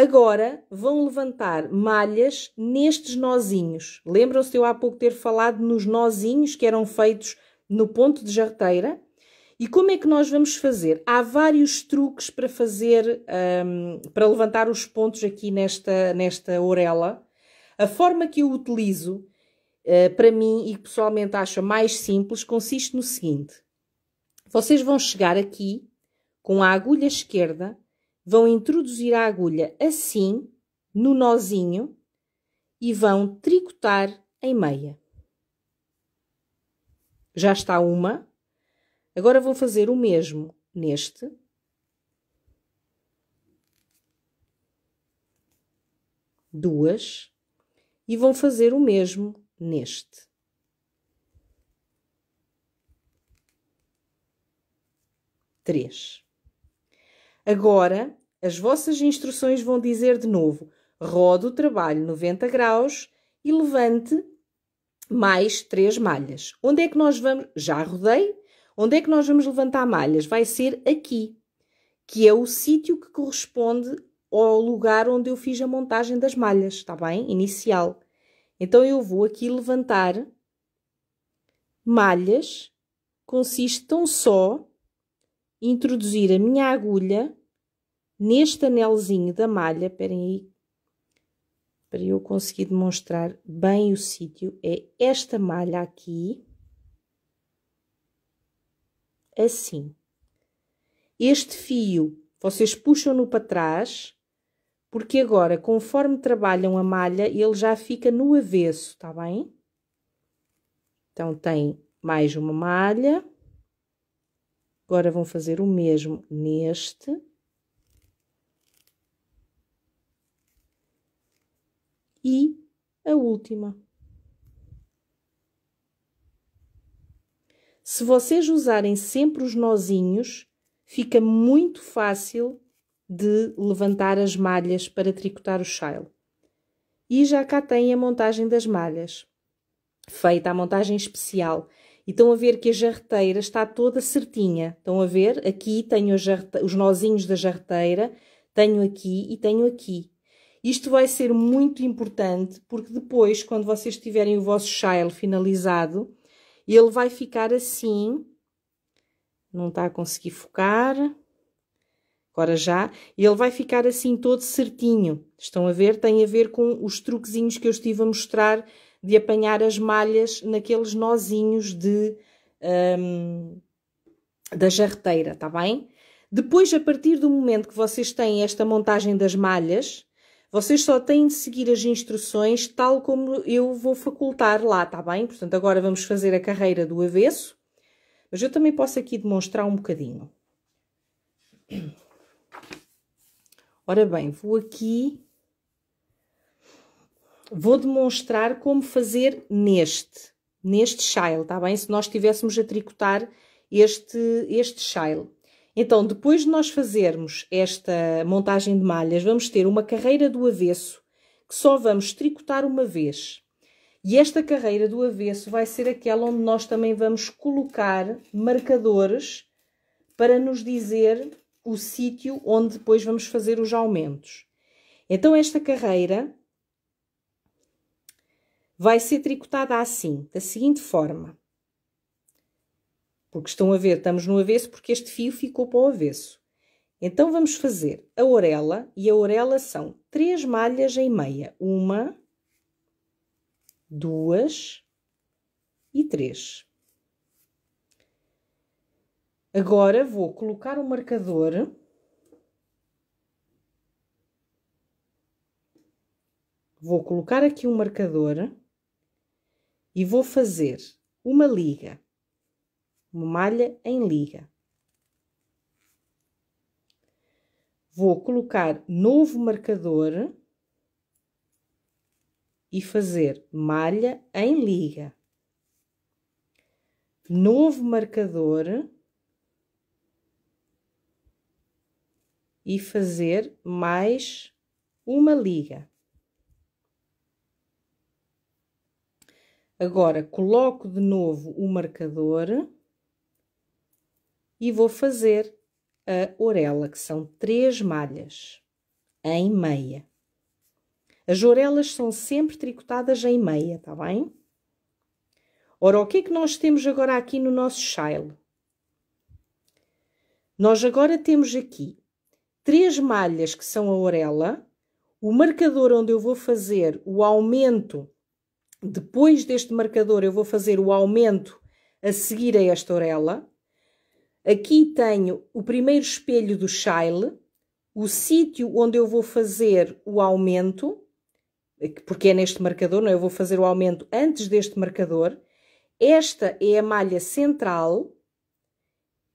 Agora vão levantar malhas nestes nozinhos. Lembram-se eu há pouco ter falado nos nozinhos que eram feitos no ponto de jarteira? E como é que nós vamos fazer? Há vários truques para fazer, um, para levantar os pontos aqui nesta, nesta orelha. A forma que eu utilizo, uh, para mim e que pessoalmente acho mais simples, consiste no seguinte: vocês vão chegar aqui com a agulha esquerda vão introduzir a agulha assim no nozinho e vão tricotar em meia. Já está uma. Agora vou fazer o mesmo neste. Duas. E vão fazer o mesmo neste. Três. Agora, as vossas instruções vão dizer de novo: roda o trabalho 90 graus e levante mais três malhas. Onde é que nós vamos? Já rodei. Onde é que nós vamos levantar malhas? Vai ser aqui, que é o sítio que corresponde ao lugar onde eu fiz a montagem das malhas, está bem? Inicial. Então eu vou aqui levantar malhas, consiste tão só introduzir a minha agulha neste anelzinho da malha, esperem aí, para eu conseguir demonstrar bem o sítio, é esta malha aqui, assim. Este fio, vocês puxam-no para trás, porque agora, conforme trabalham a malha, ele já fica no avesso, está bem? Então, tem mais uma malha. Agora, vão fazer o mesmo neste. e a última. Se vocês usarem sempre os nozinhos, fica muito fácil de levantar as malhas para tricotar o chile. E já cá tem a montagem das malhas, feita a montagem especial. E estão a ver que a jarreteira está toda certinha. Estão a ver? Aqui tenho os nozinhos da jarreteira, tenho aqui e tenho aqui. Isto vai ser muito importante porque depois, quando vocês tiverem o vosso shile finalizado, ele vai ficar assim. Não está a conseguir focar. Agora já. Ele vai ficar assim todo certinho. Estão a ver? Tem a ver com os truquezinhos que eu estive a mostrar de apanhar as malhas naqueles nozinhos de, um, da jarreteira, está bem? Depois, a partir do momento que vocês têm esta montagem das malhas, vocês só têm de seguir as instruções tal como eu vou facultar lá, está bem? Portanto, agora vamos fazer a carreira do avesso, mas eu também posso aqui demonstrar um bocadinho. Ora bem, vou aqui, vou demonstrar como fazer neste, neste shile, está bem? Se nós estivéssemos a tricotar este, este shile. Então, depois de nós fazermos esta montagem de malhas, vamos ter uma carreira do avesso que só vamos tricotar uma vez. E esta carreira do avesso vai ser aquela onde nós também vamos colocar marcadores para nos dizer o sítio onde depois vamos fazer os aumentos. Então, esta carreira vai ser tricotada assim, da seguinte forma. Porque estão a ver, estamos no avesso porque este fio ficou para o avesso. Então vamos fazer a orelha e a orelha são três malhas em meia. Uma, duas e três. Agora vou colocar o marcador Vou colocar aqui um marcador e vou fazer uma liga uma malha em liga. Vou colocar novo marcador e fazer malha em liga. Novo marcador e fazer mais uma liga. Agora coloco de novo o marcador e vou fazer a orelha, que são três malhas em meia. As orelhas são sempre tricotadas em meia, tá bem? Ora, o que é que nós temos agora aqui no nosso chile? Nós agora temos aqui três malhas que são a orelha, o marcador onde eu vou fazer o aumento, depois deste marcador eu vou fazer o aumento a seguir a esta orelha, Aqui tenho o primeiro espelho do Shile, o sítio onde eu vou fazer o aumento, porque é neste marcador, não? É? eu vou fazer o aumento antes deste marcador. Esta é a malha central.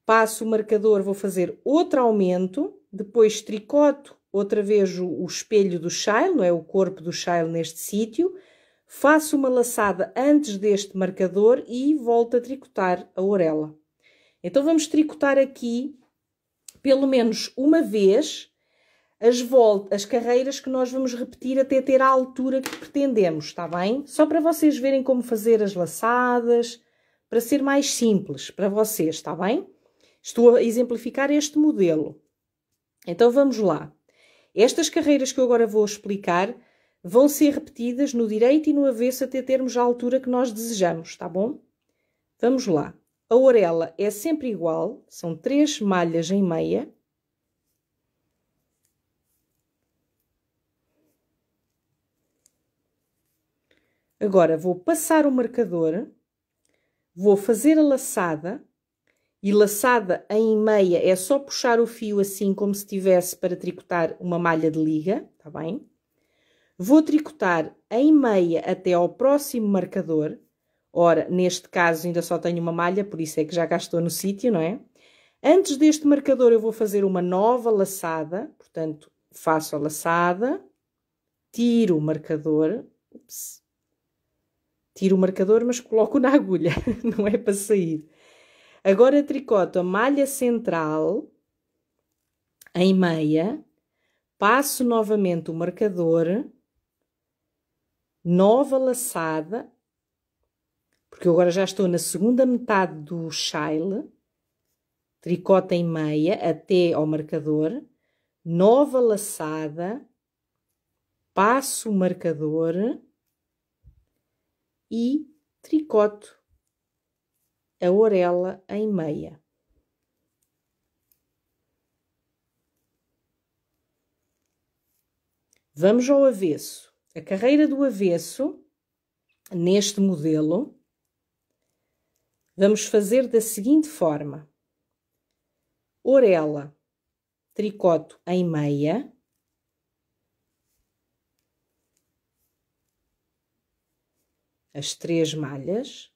Passo o marcador, vou fazer outro aumento, depois tricoto outra vez o, o espelho do Shile, não é o corpo do Shile neste sítio. Faço uma laçada antes deste marcador e volto a tricotar a orelha. Então vamos tricotar aqui pelo menos uma vez as voltas, as carreiras que nós vamos repetir até ter a altura que pretendemos, está bem? Só para vocês verem como fazer as laçadas, para ser mais simples para vocês, está bem? Estou a exemplificar este modelo. Então vamos lá. Estas carreiras que eu agora vou explicar vão ser repetidas no direito e no avesso até termos a altura que nós desejamos, está bom? Vamos lá. A orelha é sempre igual, são três malhas em meia. Agora vou passar o marcador, vou fazer a laçada, e laçada em meia é só puxar o fio assim como se tivesse para tricotar uma malha de liga, tá bem? Vou tricotar em meia até ao próximo marcador, Ora, neste caso ainda só tenho uma malha, por isso é que já gastou no sítio, não é? Antes deste marcador eu vou fazer uma nova laçada, portanto faço a laçada, tiro o marcador, ups, tiro o marcador mas coloco na agulha, não é para sair. Agora tricoto a malha central em meia, passo novamente o marcador, nova laçada, porque eu agora já estou na segunda metade do shile, tricota em meia até ao marcador, nova laçada, passo o marcador e tricoto a orelha em meia. Vamos ao avesso. A carreira do avesso, neste modelo, Vamos fazer da seguinte forma: orelha, tricoto em meia, as três malhas.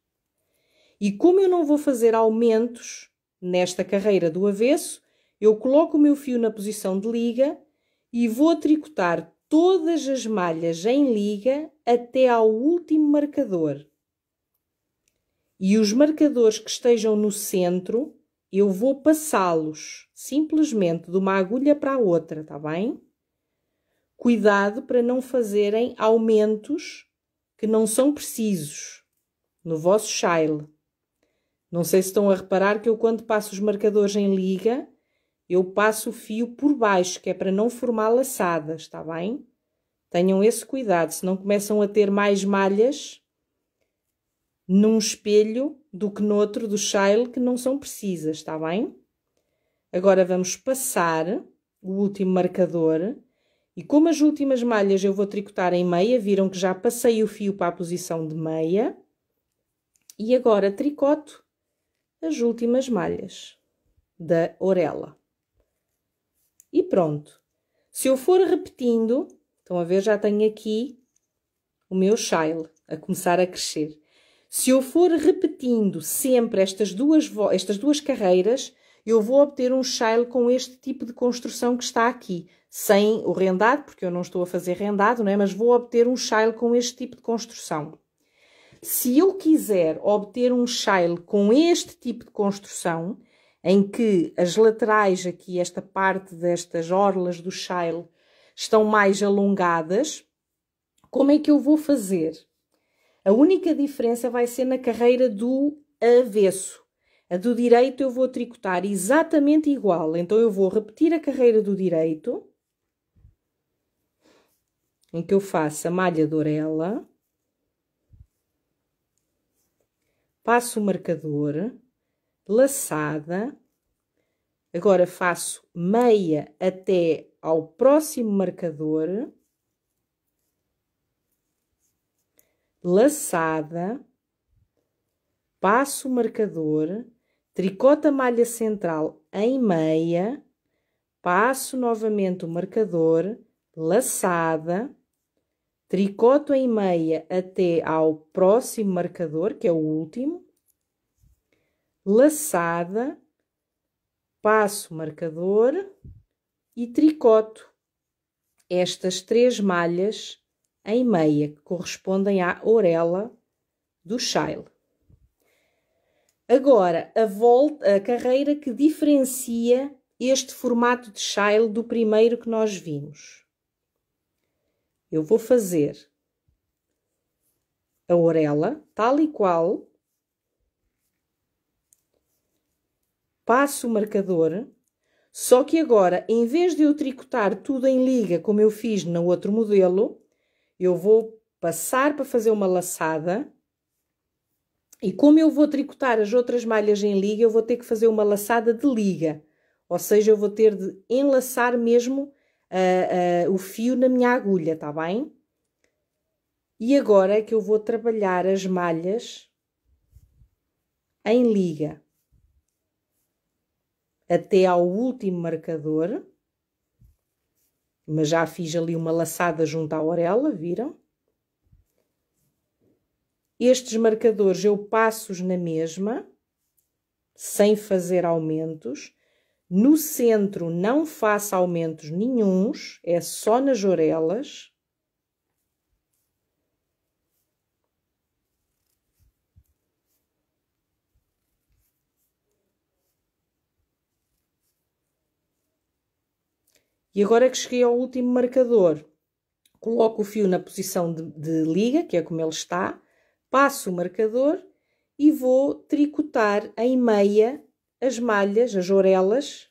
E como eu não vou fazer aumentos nesta carreira do avesso, eu coloco o meu fio na posição de liga e vou tricotar todas as malhas em liga até ao último marcador e os marcadores que estejam no centro, eu vou passá-los simplesmente de uma agulha para a outra, tá bem? Cuidado para não fazerem aumentos que não são precisos no vosso shile. Não sei se estão a reparar que eu quando passo os marcadores em liga, eu passo o fio por baixo, que é para não formar laçadas, tá bem? Tenham esse cuidado, senão começam a ter mais malhas num espelho do que noutro, do shale, que não são precisas, está bem? Agora vamos passar o último marcador e como as últimas malhas eu vou tricotar em meia, viram que já passei o fio para a posição de meia e agora tricoto as últimas malhas da orelha. E pronto. Se eu for repetindo, estão a ver, já tenho aqui o meu shale a começar a crescer. Se eu for repetindo sempre estas duas, estas duas carreiras, eu vou obter um shale com este tipo de construção que está aqui, sem o rendado, porque eu não estou a fazer rendado, não é? mas vou obter um shale com este tipo de construção. Se eu quiser obter um shale com este tipo de construção, em que as laterais aqui, esta parte destas orlas do shale, estão mais alongadas, como é que eu vou fazer? A única diferença vai ser na carreira do avesso. A do direito eu vou tricotar exatamente igual. Então eu vou repetir a carreira do direito, em que eu faço a malha de orelha, passo o marcador, laçada, agora faço meia até ao próximo marcador laçada, passo marcador, tricota malha central em meia, passo novamente o marcador, laçada, tricoto em meia até ao próximo marcador, que é o último, laçada, passo marcador e tricoto. Estas três malhas em meia, que correspondem à orelha do chile. Agora, a, volta, a carreira que diferencia este formato de chile do primeiro que nós vimos. Eu vou fazer a orelha tal e qual, passo o marcador, só que agora, em vez de eu tricotar tudo em liga como eu fiz no outro modelo, eu vou passar para fazer uma laçada e como eu vou tricotar as outras malhas em liga, eu vou ter que fazer uma laçada de liga, ou seja, eu vou ter de enlaçar mesmo uh, uh, o fio na minha agulha, tá bem? E agora é que eu vou trabalhar as malhas em liga até ao último marcador mas já fiz ali uma laçada junto à orelha, viram? Estes marcadores eu passo-os na mesma, sem fazer aumentos. No centro não faço aumentos nenhums, é só nas orelhas. E agora é que cheguei ao último marcador, coloco o fio na posição de, de liga, que é como ele está, passo o marcador e vou tricotar em meia as malhas, as orelhas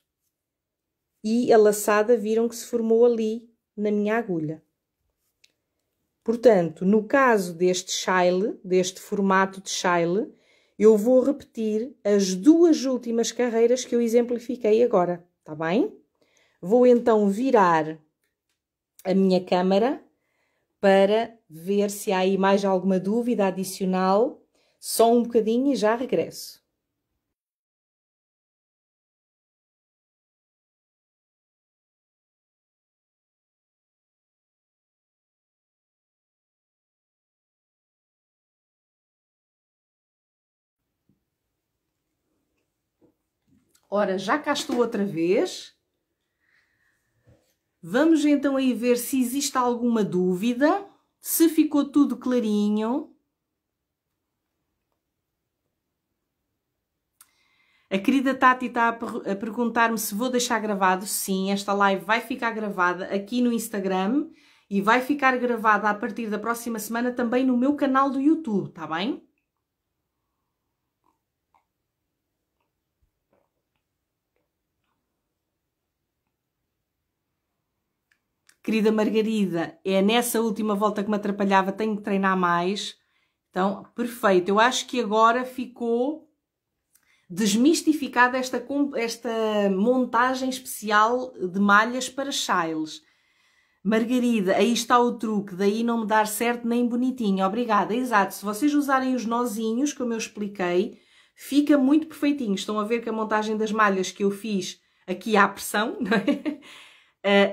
e a laçada viram que se formou ali na minha agulha. Portanto, no caso deste chile, deste formato de chile, eu vou repetir as duas últimas carreiras que eu exemplifiquei agora, tá bem? Vou então virar a minha câmara para ver se há aí mais alguma dúvida adicional. Só um bocadinho e já regresso. Ora, já cá estou outra vez Vamos então aí ver se existe alguma dúvida, se ficou tudo clarinho. A querida Tati está a, perguntar-me se vou deixar gravado. Sim, esta live vai ficar gravada aqui no Instagram e vai ficar gravada a partir da próxima semana também no meu canal do YouTube, tá bem? Querida Margarida, é nessa última volta que me atrapalhava, tenho que treinar mais. Então, perfeito. Eu acho que agora ficou desmistificada esta, esta montagem especial de malhas para Chiles. Margarida, aí está o truque, daí não me dar certo nem bonitinho. Obrigada, exato. Se vocês usarem os nozinhos, como eu expliquei, fica muito perfeitinho. Estão a ver que a montagem das malhas que eu fiz aqui à pressão, é?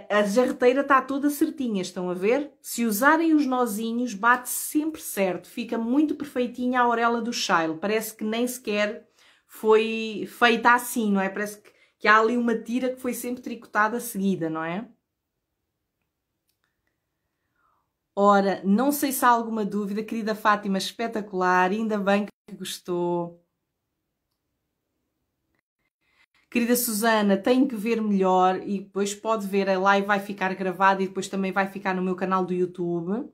a jarreteira está toda certinha, estão a ver? Se usarem os nozinhos, bate sempre certo, fica muito perfeitinha a orelha do chile. Parece que nem sequer foi feita assim, não é? Parece que, que há ali uma tira que foi sempre tricotada seguida, não é? Ora, não sei se há alguma dúvida, querida Fátima, espetacular, ainda bem que gostou. Querida Susana, tenho que ver melhor e depois pode ver, a live vai ficar gravada e depois também vai ficar no meu canal do YouTube.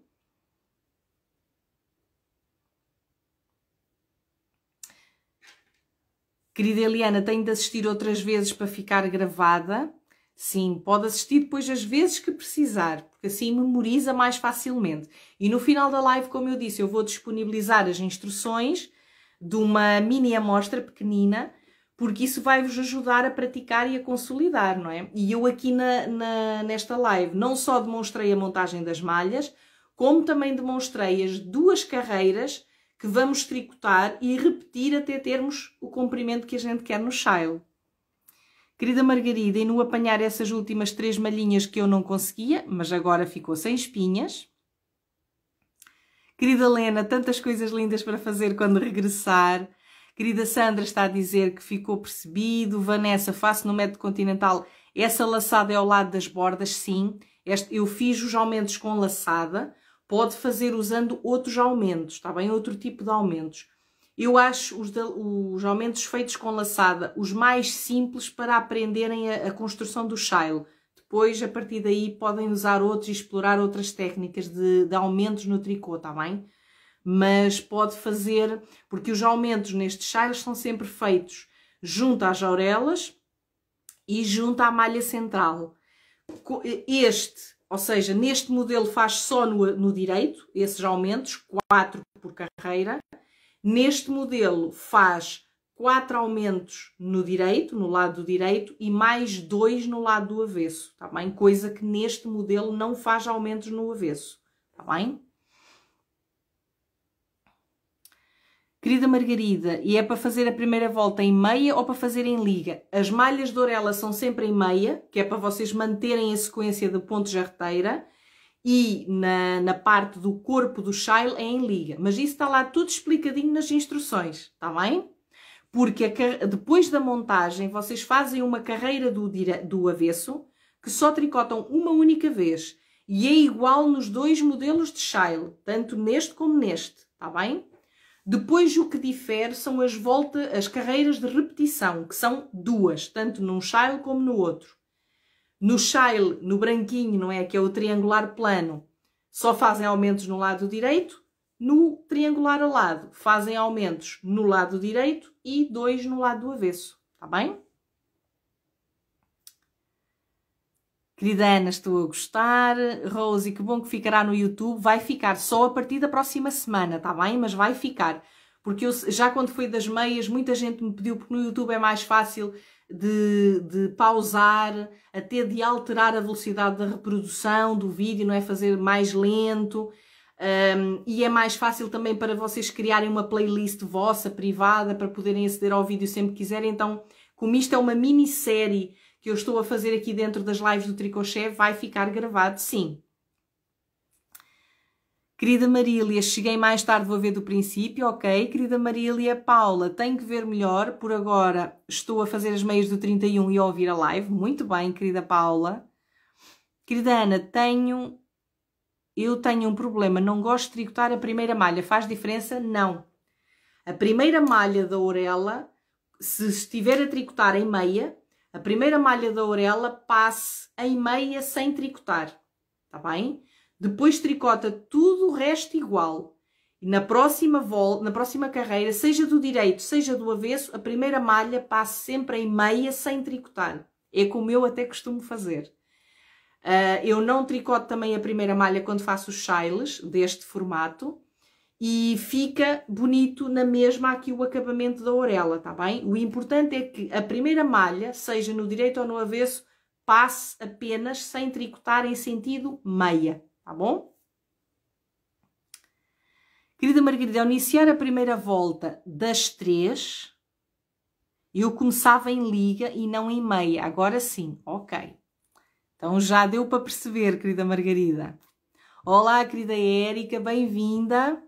Querida Eliana, tenho de assistir outras vezes para ficar gravada. Sim, pode assistir depois as vezes que precisar, porque assim memoriza mais facilmente. E no final da live, como eu disse, eu vou disponibilizar as instruções de uma mini amostra pequenina porque isso vai-vos ajudar a praticar e a consolidar, não é? E eu aqui na, na, nesta live não só demonstrei a montagem das malhas, como também demonstrei as duas carreiras que vamos tricotar e repetir até termos o comprimento que a gente quer no chile. Querida Margarida, e no apanhar essas últimas três malhinhas que eu não conseguia, mas agora ficou sem espinhas. Querida Lena, tantas coisas lindas para fazer quando regressar. Querida Sandra está a dizer que ficou percebido. Vanessa, faço no método continental. Essa laçada é ao lado das bordas, sim. Este, eu fiz os aumentos com laçada. Pode fazer usando outros aumentos, está bem? Outro tipo de aumentos. Eu acho os, de, os aumentos feitos com laçada os mais simples para aprenderem a, a construção do shile. Depois, a partir daí, podem usar outros e explorar outras técnicas de, de aumentos no tricô, está bem? mas pode fazer, porque os aumentos nestes chairos são sempre feitos junto às aurelas e junto à malha central. Este, ou seja, neste modelo faz só no, no direito, esses aumentos, 4 por carreira. Neste modelo faz 4 aumentos no direito, no lado do direito, e mais 2 no lado do avesso, tá bem? Coisa que neste modelo não faz aumentos no avesso, tá bem? Querida Margarida, e é para fazer a primeira volta em meia ou para fazer em liga? As malhas de orelha são sempre em meia, que é para vocês manterem a sequência do ponto jarreteira, e na, na parte do corpo do chile é em liga. Mas isso está lá tudo explicadinho nas instruções, está bem? Porque a, depois da montagem vocês fazem uma carreira do, do avesso, que só tricotam uma única vez, e é igual nos dois modelos de chile, tanto neste como neste, está bem? Depois o que difere são as voltas, as carreiras de repetição, que são duas, tanto num shile como no outro. No shile, no branquinho, não é? Que é o triangular plano, só fazem aumentos no lado direito. No triangular alado, fazem aumentos no lado direito e dois no lado do avesso. Está bem? Querida Ana, estou a gostar. Rose, que bom que ficará no YouTube. Vai ficar só a partir da próxima semana, está bem? Mas vai ficar. Porque eu, já quando foi das meias, muita gente me pediu, porque no YouTube é mais fácil de, de, pausar, até de alterar a velocidade da reprodução do vídeo, não é? Fazer mais lento. Um, e é mais fácil também para vocês criarem uma playlist vossa privada para poderem aceder ao vídeo sempre que quiserem. Então, como isto é uma minissérie que eu estou a fazer aqui dentro das lives do Tricoché vai ficar gravado, sim. Querida Marília, cheguei mais tarde, vou ver do princípio, ok. Querida Marília, Paula, tenho que ver melhor, por agora estou a fazer as meias do 31 e a ouvir a live. Muito bem, querida Paula. Querida Ana, tenho. Eu tenho um problema, não gosto de tricotar a primeira malha. Faz diferença? Não. A primeira malha da orelha, se estiver a tricotar em meia, a primeira malha da orelha passe em meia sem tricotar, tá bem? Depois tricota tudo o resto igual. E na próxima volta, na próxima carreira, seja do direito, seja do avesso, a primeira malha passe sempre em meia sem tricotar. É como eu até costumo fazer. Uh, eu não tricoto também a primeira malha quando faço os chiles deste formato e fica bonito na mesma aqui o acabamento da orelha, tá bem? O importante é que a primeira malha, seja no direito ou no avesso, passe apenas sem tricotar em sentido meia, tá bom? Querida Margarida, ao iniciar a primeira volta das três, eu começava em liga e não em meia. Agora sim, ok. Então já deu para perceber, querida Margarida. Olá, querida Érica, bem-vinda.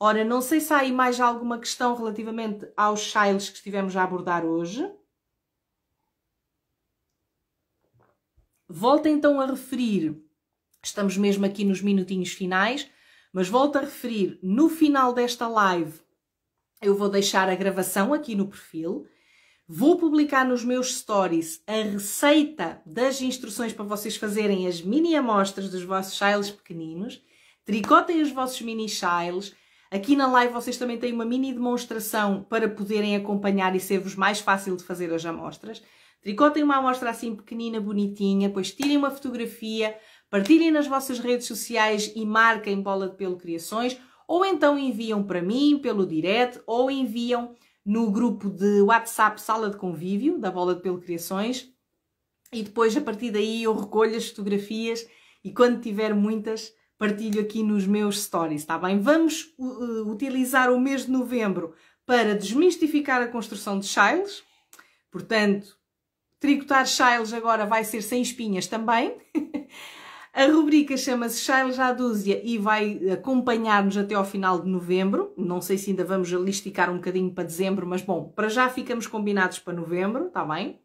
Ora, não sei se há aí mais alguma questão relativamente aos chiles que estivemos a abordar hoje. Volto então a referir, estamos mesmo aqui nos minutinhos finais, mas volto a referir, no final desta live eu vou deixar a gravação aqui no perfil, vou publicar nos meus stories a receita das instruções para vocês fazerem as mini amostras dos vossos chiles pequeninos, tricotem os vossos mini chiles, Aqui na live vocês também têm uma mini demonstração para poderem acompanhar e ser-vos mais fácil de fazer as amostras. Tricotem uma amostra assim pequenina, bonitinha, depois tirem uma fotografia, partilhem nas vossas redes sociais e marquem Bola de Pelo Criações, ou então enviam para mim pelo direct, ou enviam no grupo de WhatsApp Sala de Convívio da Bola de Pelo Criações, e depois a partir daí eu recolho as fotografias e quando tiver muitas partilho aqui nos meus stories, está bem? Vamos uh, uh, utilizar o mês de novembro para desmistificar a construção de chiles, portanto, tricotar chiles agora vai ser sem espinhas também. a rubrica chama-se Chiles à Dúzia e vai acompanhar-nos até ao final de novembro. Não sei se ainda vamos listicar um bocadinho para dezembro, mas bom, para já ficamos combinados para novembro, está bem?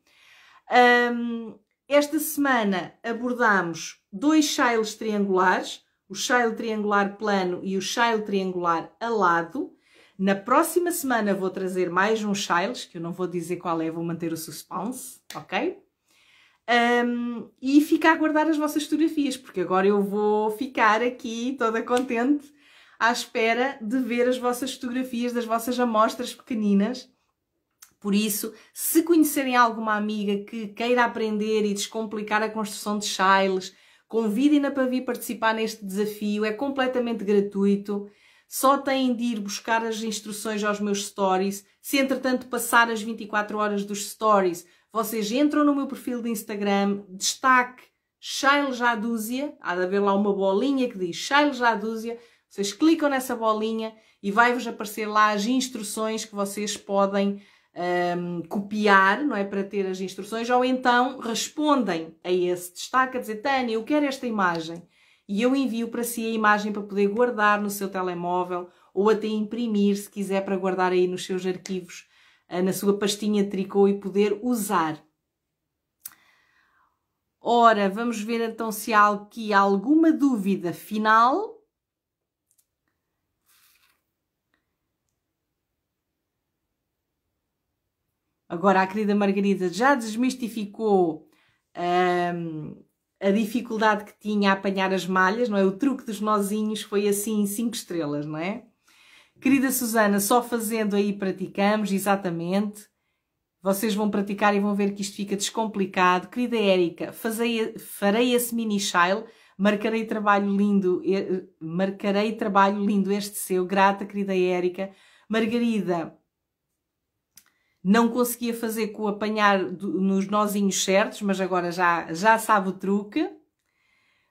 Um, esta semana abordamos dois chiles triangulares o shale triangular plano e o shale triangular alado. Na próxima semana vou trazer mais um shales, que eu não vou dizer qual é, vou manter o suspense, ok? Um, e fica a aguardar as vossas fotografias, porque agora eu vou ficar aqui toda contente à espera de ver as vossas fotografias das vossas amostras pequeninas. Por isso, se conhecerem alguma amiga que queira aprender e descomplicar a construção de shiles, Convidem-na para vir participar neste desafio, é completamente gratuito. Só têm de ir buscar as instruções aos meus stories. Se entretanto passar as 24 horas dos stories, vocês entram no meu perfil de Instagram, destaque Shail Jadúzia, há de haver lá uma bolinha que diz Shail Jadúzia, vocês clicam nessa bolinha e vai-vos aparecer lá as instruções que vocês podem um, ehm, copiar, não é? Para ter as instruções, ou então respondem a esse destaque a dizer: Tânia, eu quero esta imagem. E eu envio para si a imagem para poder guardar no seu telemóvel ou até imprimir, se quiser, para guardar aí nos seus arquivos, eh, na sua pastinha de tricô e poder usar. Ora, vamos ver então se há aqui alguma dúvida final Agora, a querida Margarida já desmistificou um, a dificuldade que tinha a apanhar as malhas, não é? O truque dos nozinhos foi assim, cinco estrelas, não é? Querida Susana, só fazendo aí praticamos, exatamente. Vocês vão praticar e vão ver que isto fica descomplicado. Querida Érica, fazei, farei esse mini shile, marcarei trabalho lindo, eh, marcarei trabalho lindo este seu. Grata, querida Érica. Margarida, não conseguia fazer com apanhar nos nozinhos certos, mas agora já, já sabe o truque.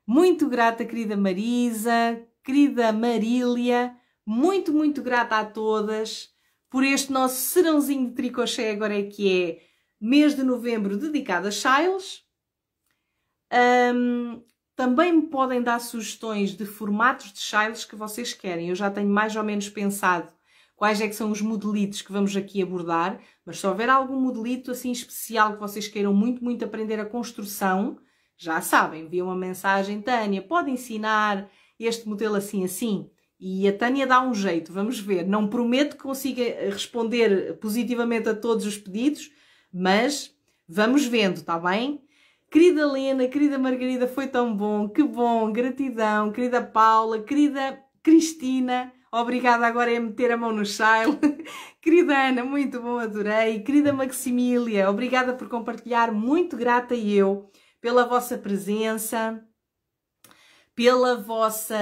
Muito grata, querida Marisa, querida Marília, muito, muito grata a todas por este nosso serãozinho de tricochê agora é que é mês de novembro dedicado a Chiles. Um, também me podem dar sugestões de formatos de Chiles que vocês querem. Eu já tenho mais ou menos pensado quais é que são os modelitos que vamos aqui abordar, mas se houver algum modelito assim especial que vocês queiram muito, muito aprender a construção, já sabem, viu uma mensagem, Tânia, pode ensinar este modelo assim, assim? E a Tânia dá um jeito, vamos ver. Não prometo que consiga responder positivamente a todos os pedidos, mas vamos vendo, está bem? Querida Lena, querida Margarida, foi tão bom, que bom, gratidão, querida Paula, querida Cristina, Obrigada agora é meter a mão no chile. Querida Ana, muito bom, adorei. Querida Maximília, obrigada por compartilhar, muito grata eu pela vossa presença, pela vossa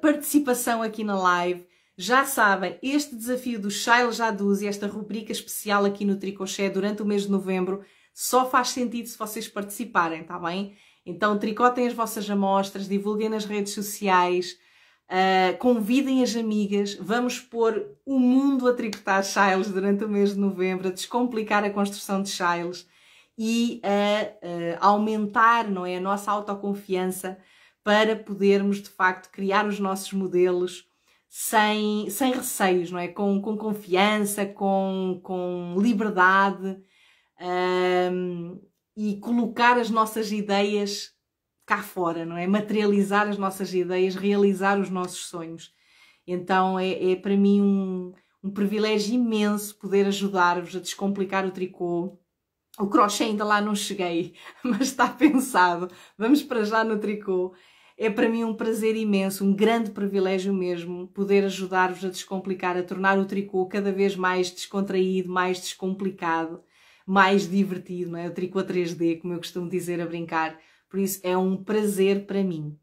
participação aqui na live. Já sabem, este desafio do Shile Jaduz e esta rubrica especial aqui no Tricoché durante o mês de novembro só faz sentido se vocês participarem, tá bem? Então tricotem as vossas amostras, divulguem nas redes sociais, Uh, convidem as amigas, vamos pôr o mundo a tricotar chiles durante o mês de novembro, a descomplicar a construção de chiles e a, eh, aumentar não é, a nossa autoconfiança para podermos de facto criar os nossos modelos sem, sem receios, não é? com, com confiança, com, com liberdade ehm, e colocar as nossas ideias cá fora, não é? Materializar as nossas ideias, realizar os nossos sonhos. Então é, é para mim um, um privilégio imenso poder ajudar-vos a descomplicar o tricô. O crochê ainda lá não cheguei, mas está pensado. Vamos para já no tricô. É para mim um prazer imenso, um grande privilégio mesmo, poder ajudar-vos a descomplicar, a tornar o tricô cada vez mais descontraído, mais descomplicado, mais divertido, não é? O tricô 3D, como eu costumo dizer a brincar. Por isso é um prazer para mim.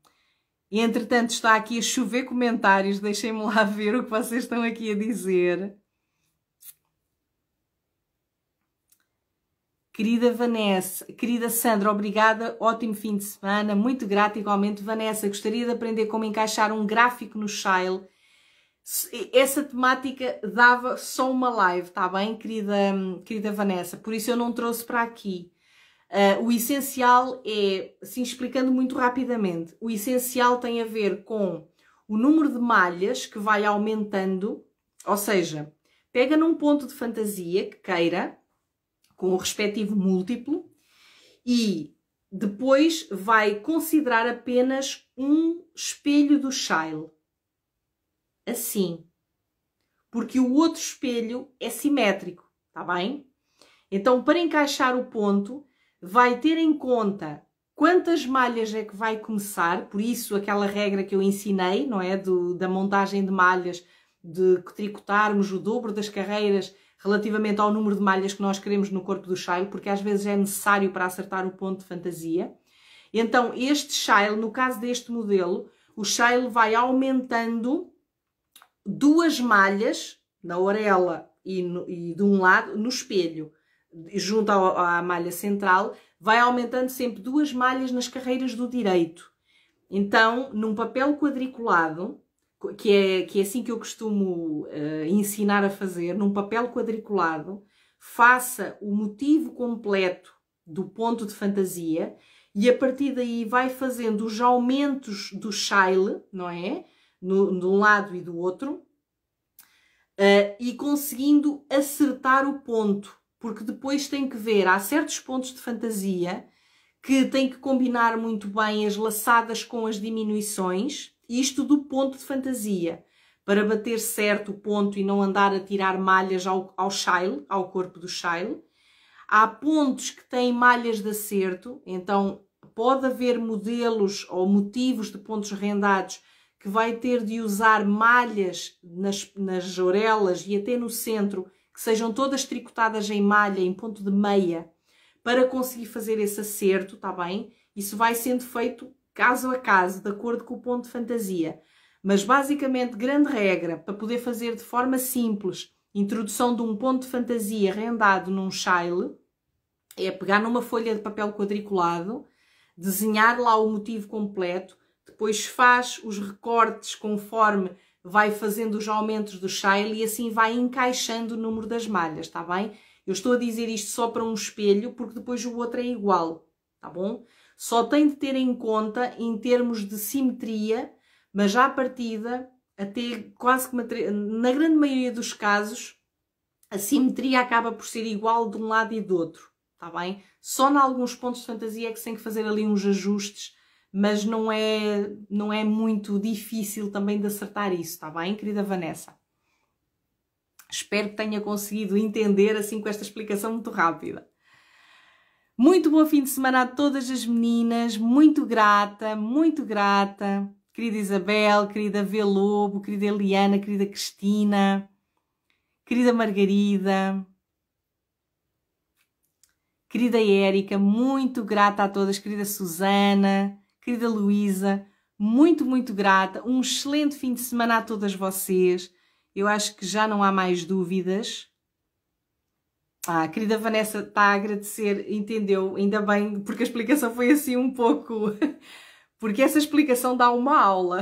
E entretanto está aqui a chover comentários, deixem-me lá ver o que vocês estão aqui a dizer. Querida Vanessa, querida Sandra, obrigada, ótimo fim de semana, muito grata igualmente. Vanessa, gostaria de aprender como encaixar um gráfico no Shile. Essa temática dava só uma live, está bem, querida, querida Vanessa? Por isso eu não trouxe para aqui. Uh, o essencial é, assim explicando muito rapidamente, o essencial tem a ver com o número de malhas que vai aumentando, ou seja, pega num ponto de fantasia que queira, com o respectivo múltiplo, e depois vai considerar apenas um espelho do Shile. Assim. Porque o outro espelho é simétrico, está bem? Então, para encaixar o ponto, vai ter em conta quantas malhas é que vai começar, por isso aquela regra que eu ensinei, não é? Do, da montagem de malhas, de tricotarmos o dobro das carreiras relativamente ao número de malhas que nós queremos no corpo do chile, porque às vezes é necessário para acertar o ponto de fantasia. Então, este chile, no caso deste modelo, o chile vai aumentando duas malhas na orelha e, no, e de um lado no espelho junto à, à malha central, vai aumentando sempre duas malhas nas carreiras do direito. Então, num papel quadriculado, que é, que é assim que eu costumo uh, ensinar a fazer, num papel quadriculado, faça o motivo completo do ponto de fantasia e a partir daí vai fazendo os aumentos do shile, não é? No, de um lado e do outro, uh, e conseguindo acertar o ponto porque depois tem que ver, há certos pontos de fantasia que tem que combinar muito bem as laçadas com as diminuições, isto do ponto de fantasia, para bater certo o ponto e não andar a tirar malhas ao, ao shile, ao corpo do shile. Há pontos que têm malhas de acerto, então pode haver modelos ou motivos de pontos rendados que vai ter de usar malhas nas, nas orelhas e até no centro que sejam todas tricotadas em malha, em ponto de meia, para conseguir fazer esse acerto, está bem? Isso vai sendo feito caso a caso, de acordo com o ponto de fantasia. Mas basicamente, grande regra, para poder fazer de forma simples, introdução de um ponto de fantasia rendado num shile, é pegar numa folha de papel quadriculado, desenhar lá o motivo completo, depois faz os recortes conforme vai fazendo os aumentos do shale e assim vai encaixando o número das malhas, está bem? Eu estou a dizer isto só para um espelho, porque depois o outro é igual, tá bom? Só tem de ter em conta, em termos de simetria, mas já à partida, até quase que na grande maioria dos casos, a simetria acaba por ser igual de um lado e do outro, tá bem? Só em alguns pontos de fantasia é que tem que fazer ali uns ajustes mas não é, não é muito difícil também de acertar isso, está bem, querida Vanessa? Espero que tenha conseguido entender assim com esta explicação muito rápida. Muito bom fim de semana a todas as meninas, muito grata, muito grata, querida Isabel, querida V. Lobo, querida Eliana, querida Cristina, querida Margarida, querida Érica, muito grata a todas, querida Susana, querida Luísa, muito, muito grata. Um excelente fim de semana a todas vocês. Eu acho que já não há mais dúvidas. Ah, a querida Vanessa está a agradecer, entendeu? Ainda bem, porque a explicação foi assim um pouco. Porque essa explicação dá uma aula.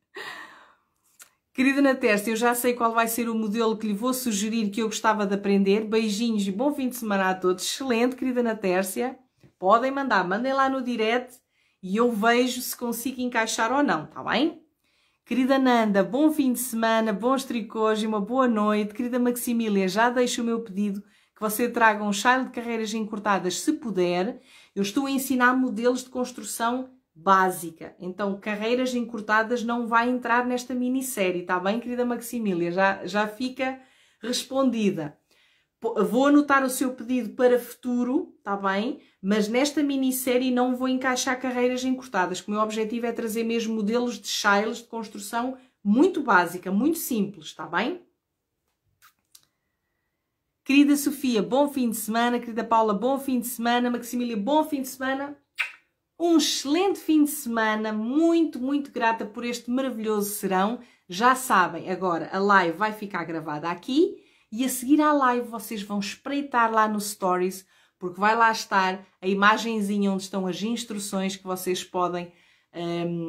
Querida Natércia, eu já sei qual vai ser o modelo que lhe vou sugerir que eu gostava de aprender. Beijinhos e bom fim de semana a todos. Excelente, querida Natércia. Podem mandar, mandem lá no direct e eu vejo se consigo encaixar ou não, tá bem? Querida Nanda, bom fim de semana, bons tricôs e uma boa noite. Querida Maximília, já deixo o meu pedido que você traga um chile de carreiras encurtadas, se puder. Eu estou a ensinar modelos de construção básica. Então, carreiras encurtadas não vai entrar nesta minissérie, tá bem, querida Maximília? Já, já fica respondida vou anotar o seu pedido para futuro, está bem? Mas nesta minissérie não vou encaixar carreiras encurtadas, que o meu objetivo é trazer mesmo modelos de shiles de construção muito básica, muito simples, está bem? Querida Sofia, bom fim de semana. Querida Paula, bom fim de semana. Maximília, bom fim de semana. Um excelente fim de semana. Muito, muito grata por este maravilhoso serão. Já sabem, agora a live vai ficar gravada aqui e a seguir à live vocês vão espreitar lá no Stories, porque vai lá estar a imagenzinha onde estão as instruções que vocês podem um,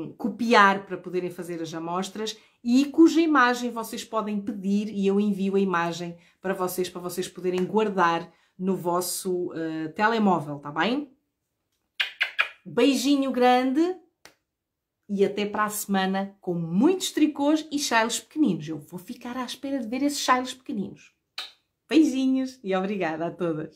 ehm, copiar para poderem fazer as amostras e cuja imagem vocês podem pedir e eu envio a imagem para vocês, para vocês poderem guardar no vosso uh, telemóvel, tá bem? Beijinho grande e até para a semana com muitos tricôs e chiles pequeninos. Eu vou ficar à espera de ver esses chiles pequeninos. Beijinhos e obrigada a todas!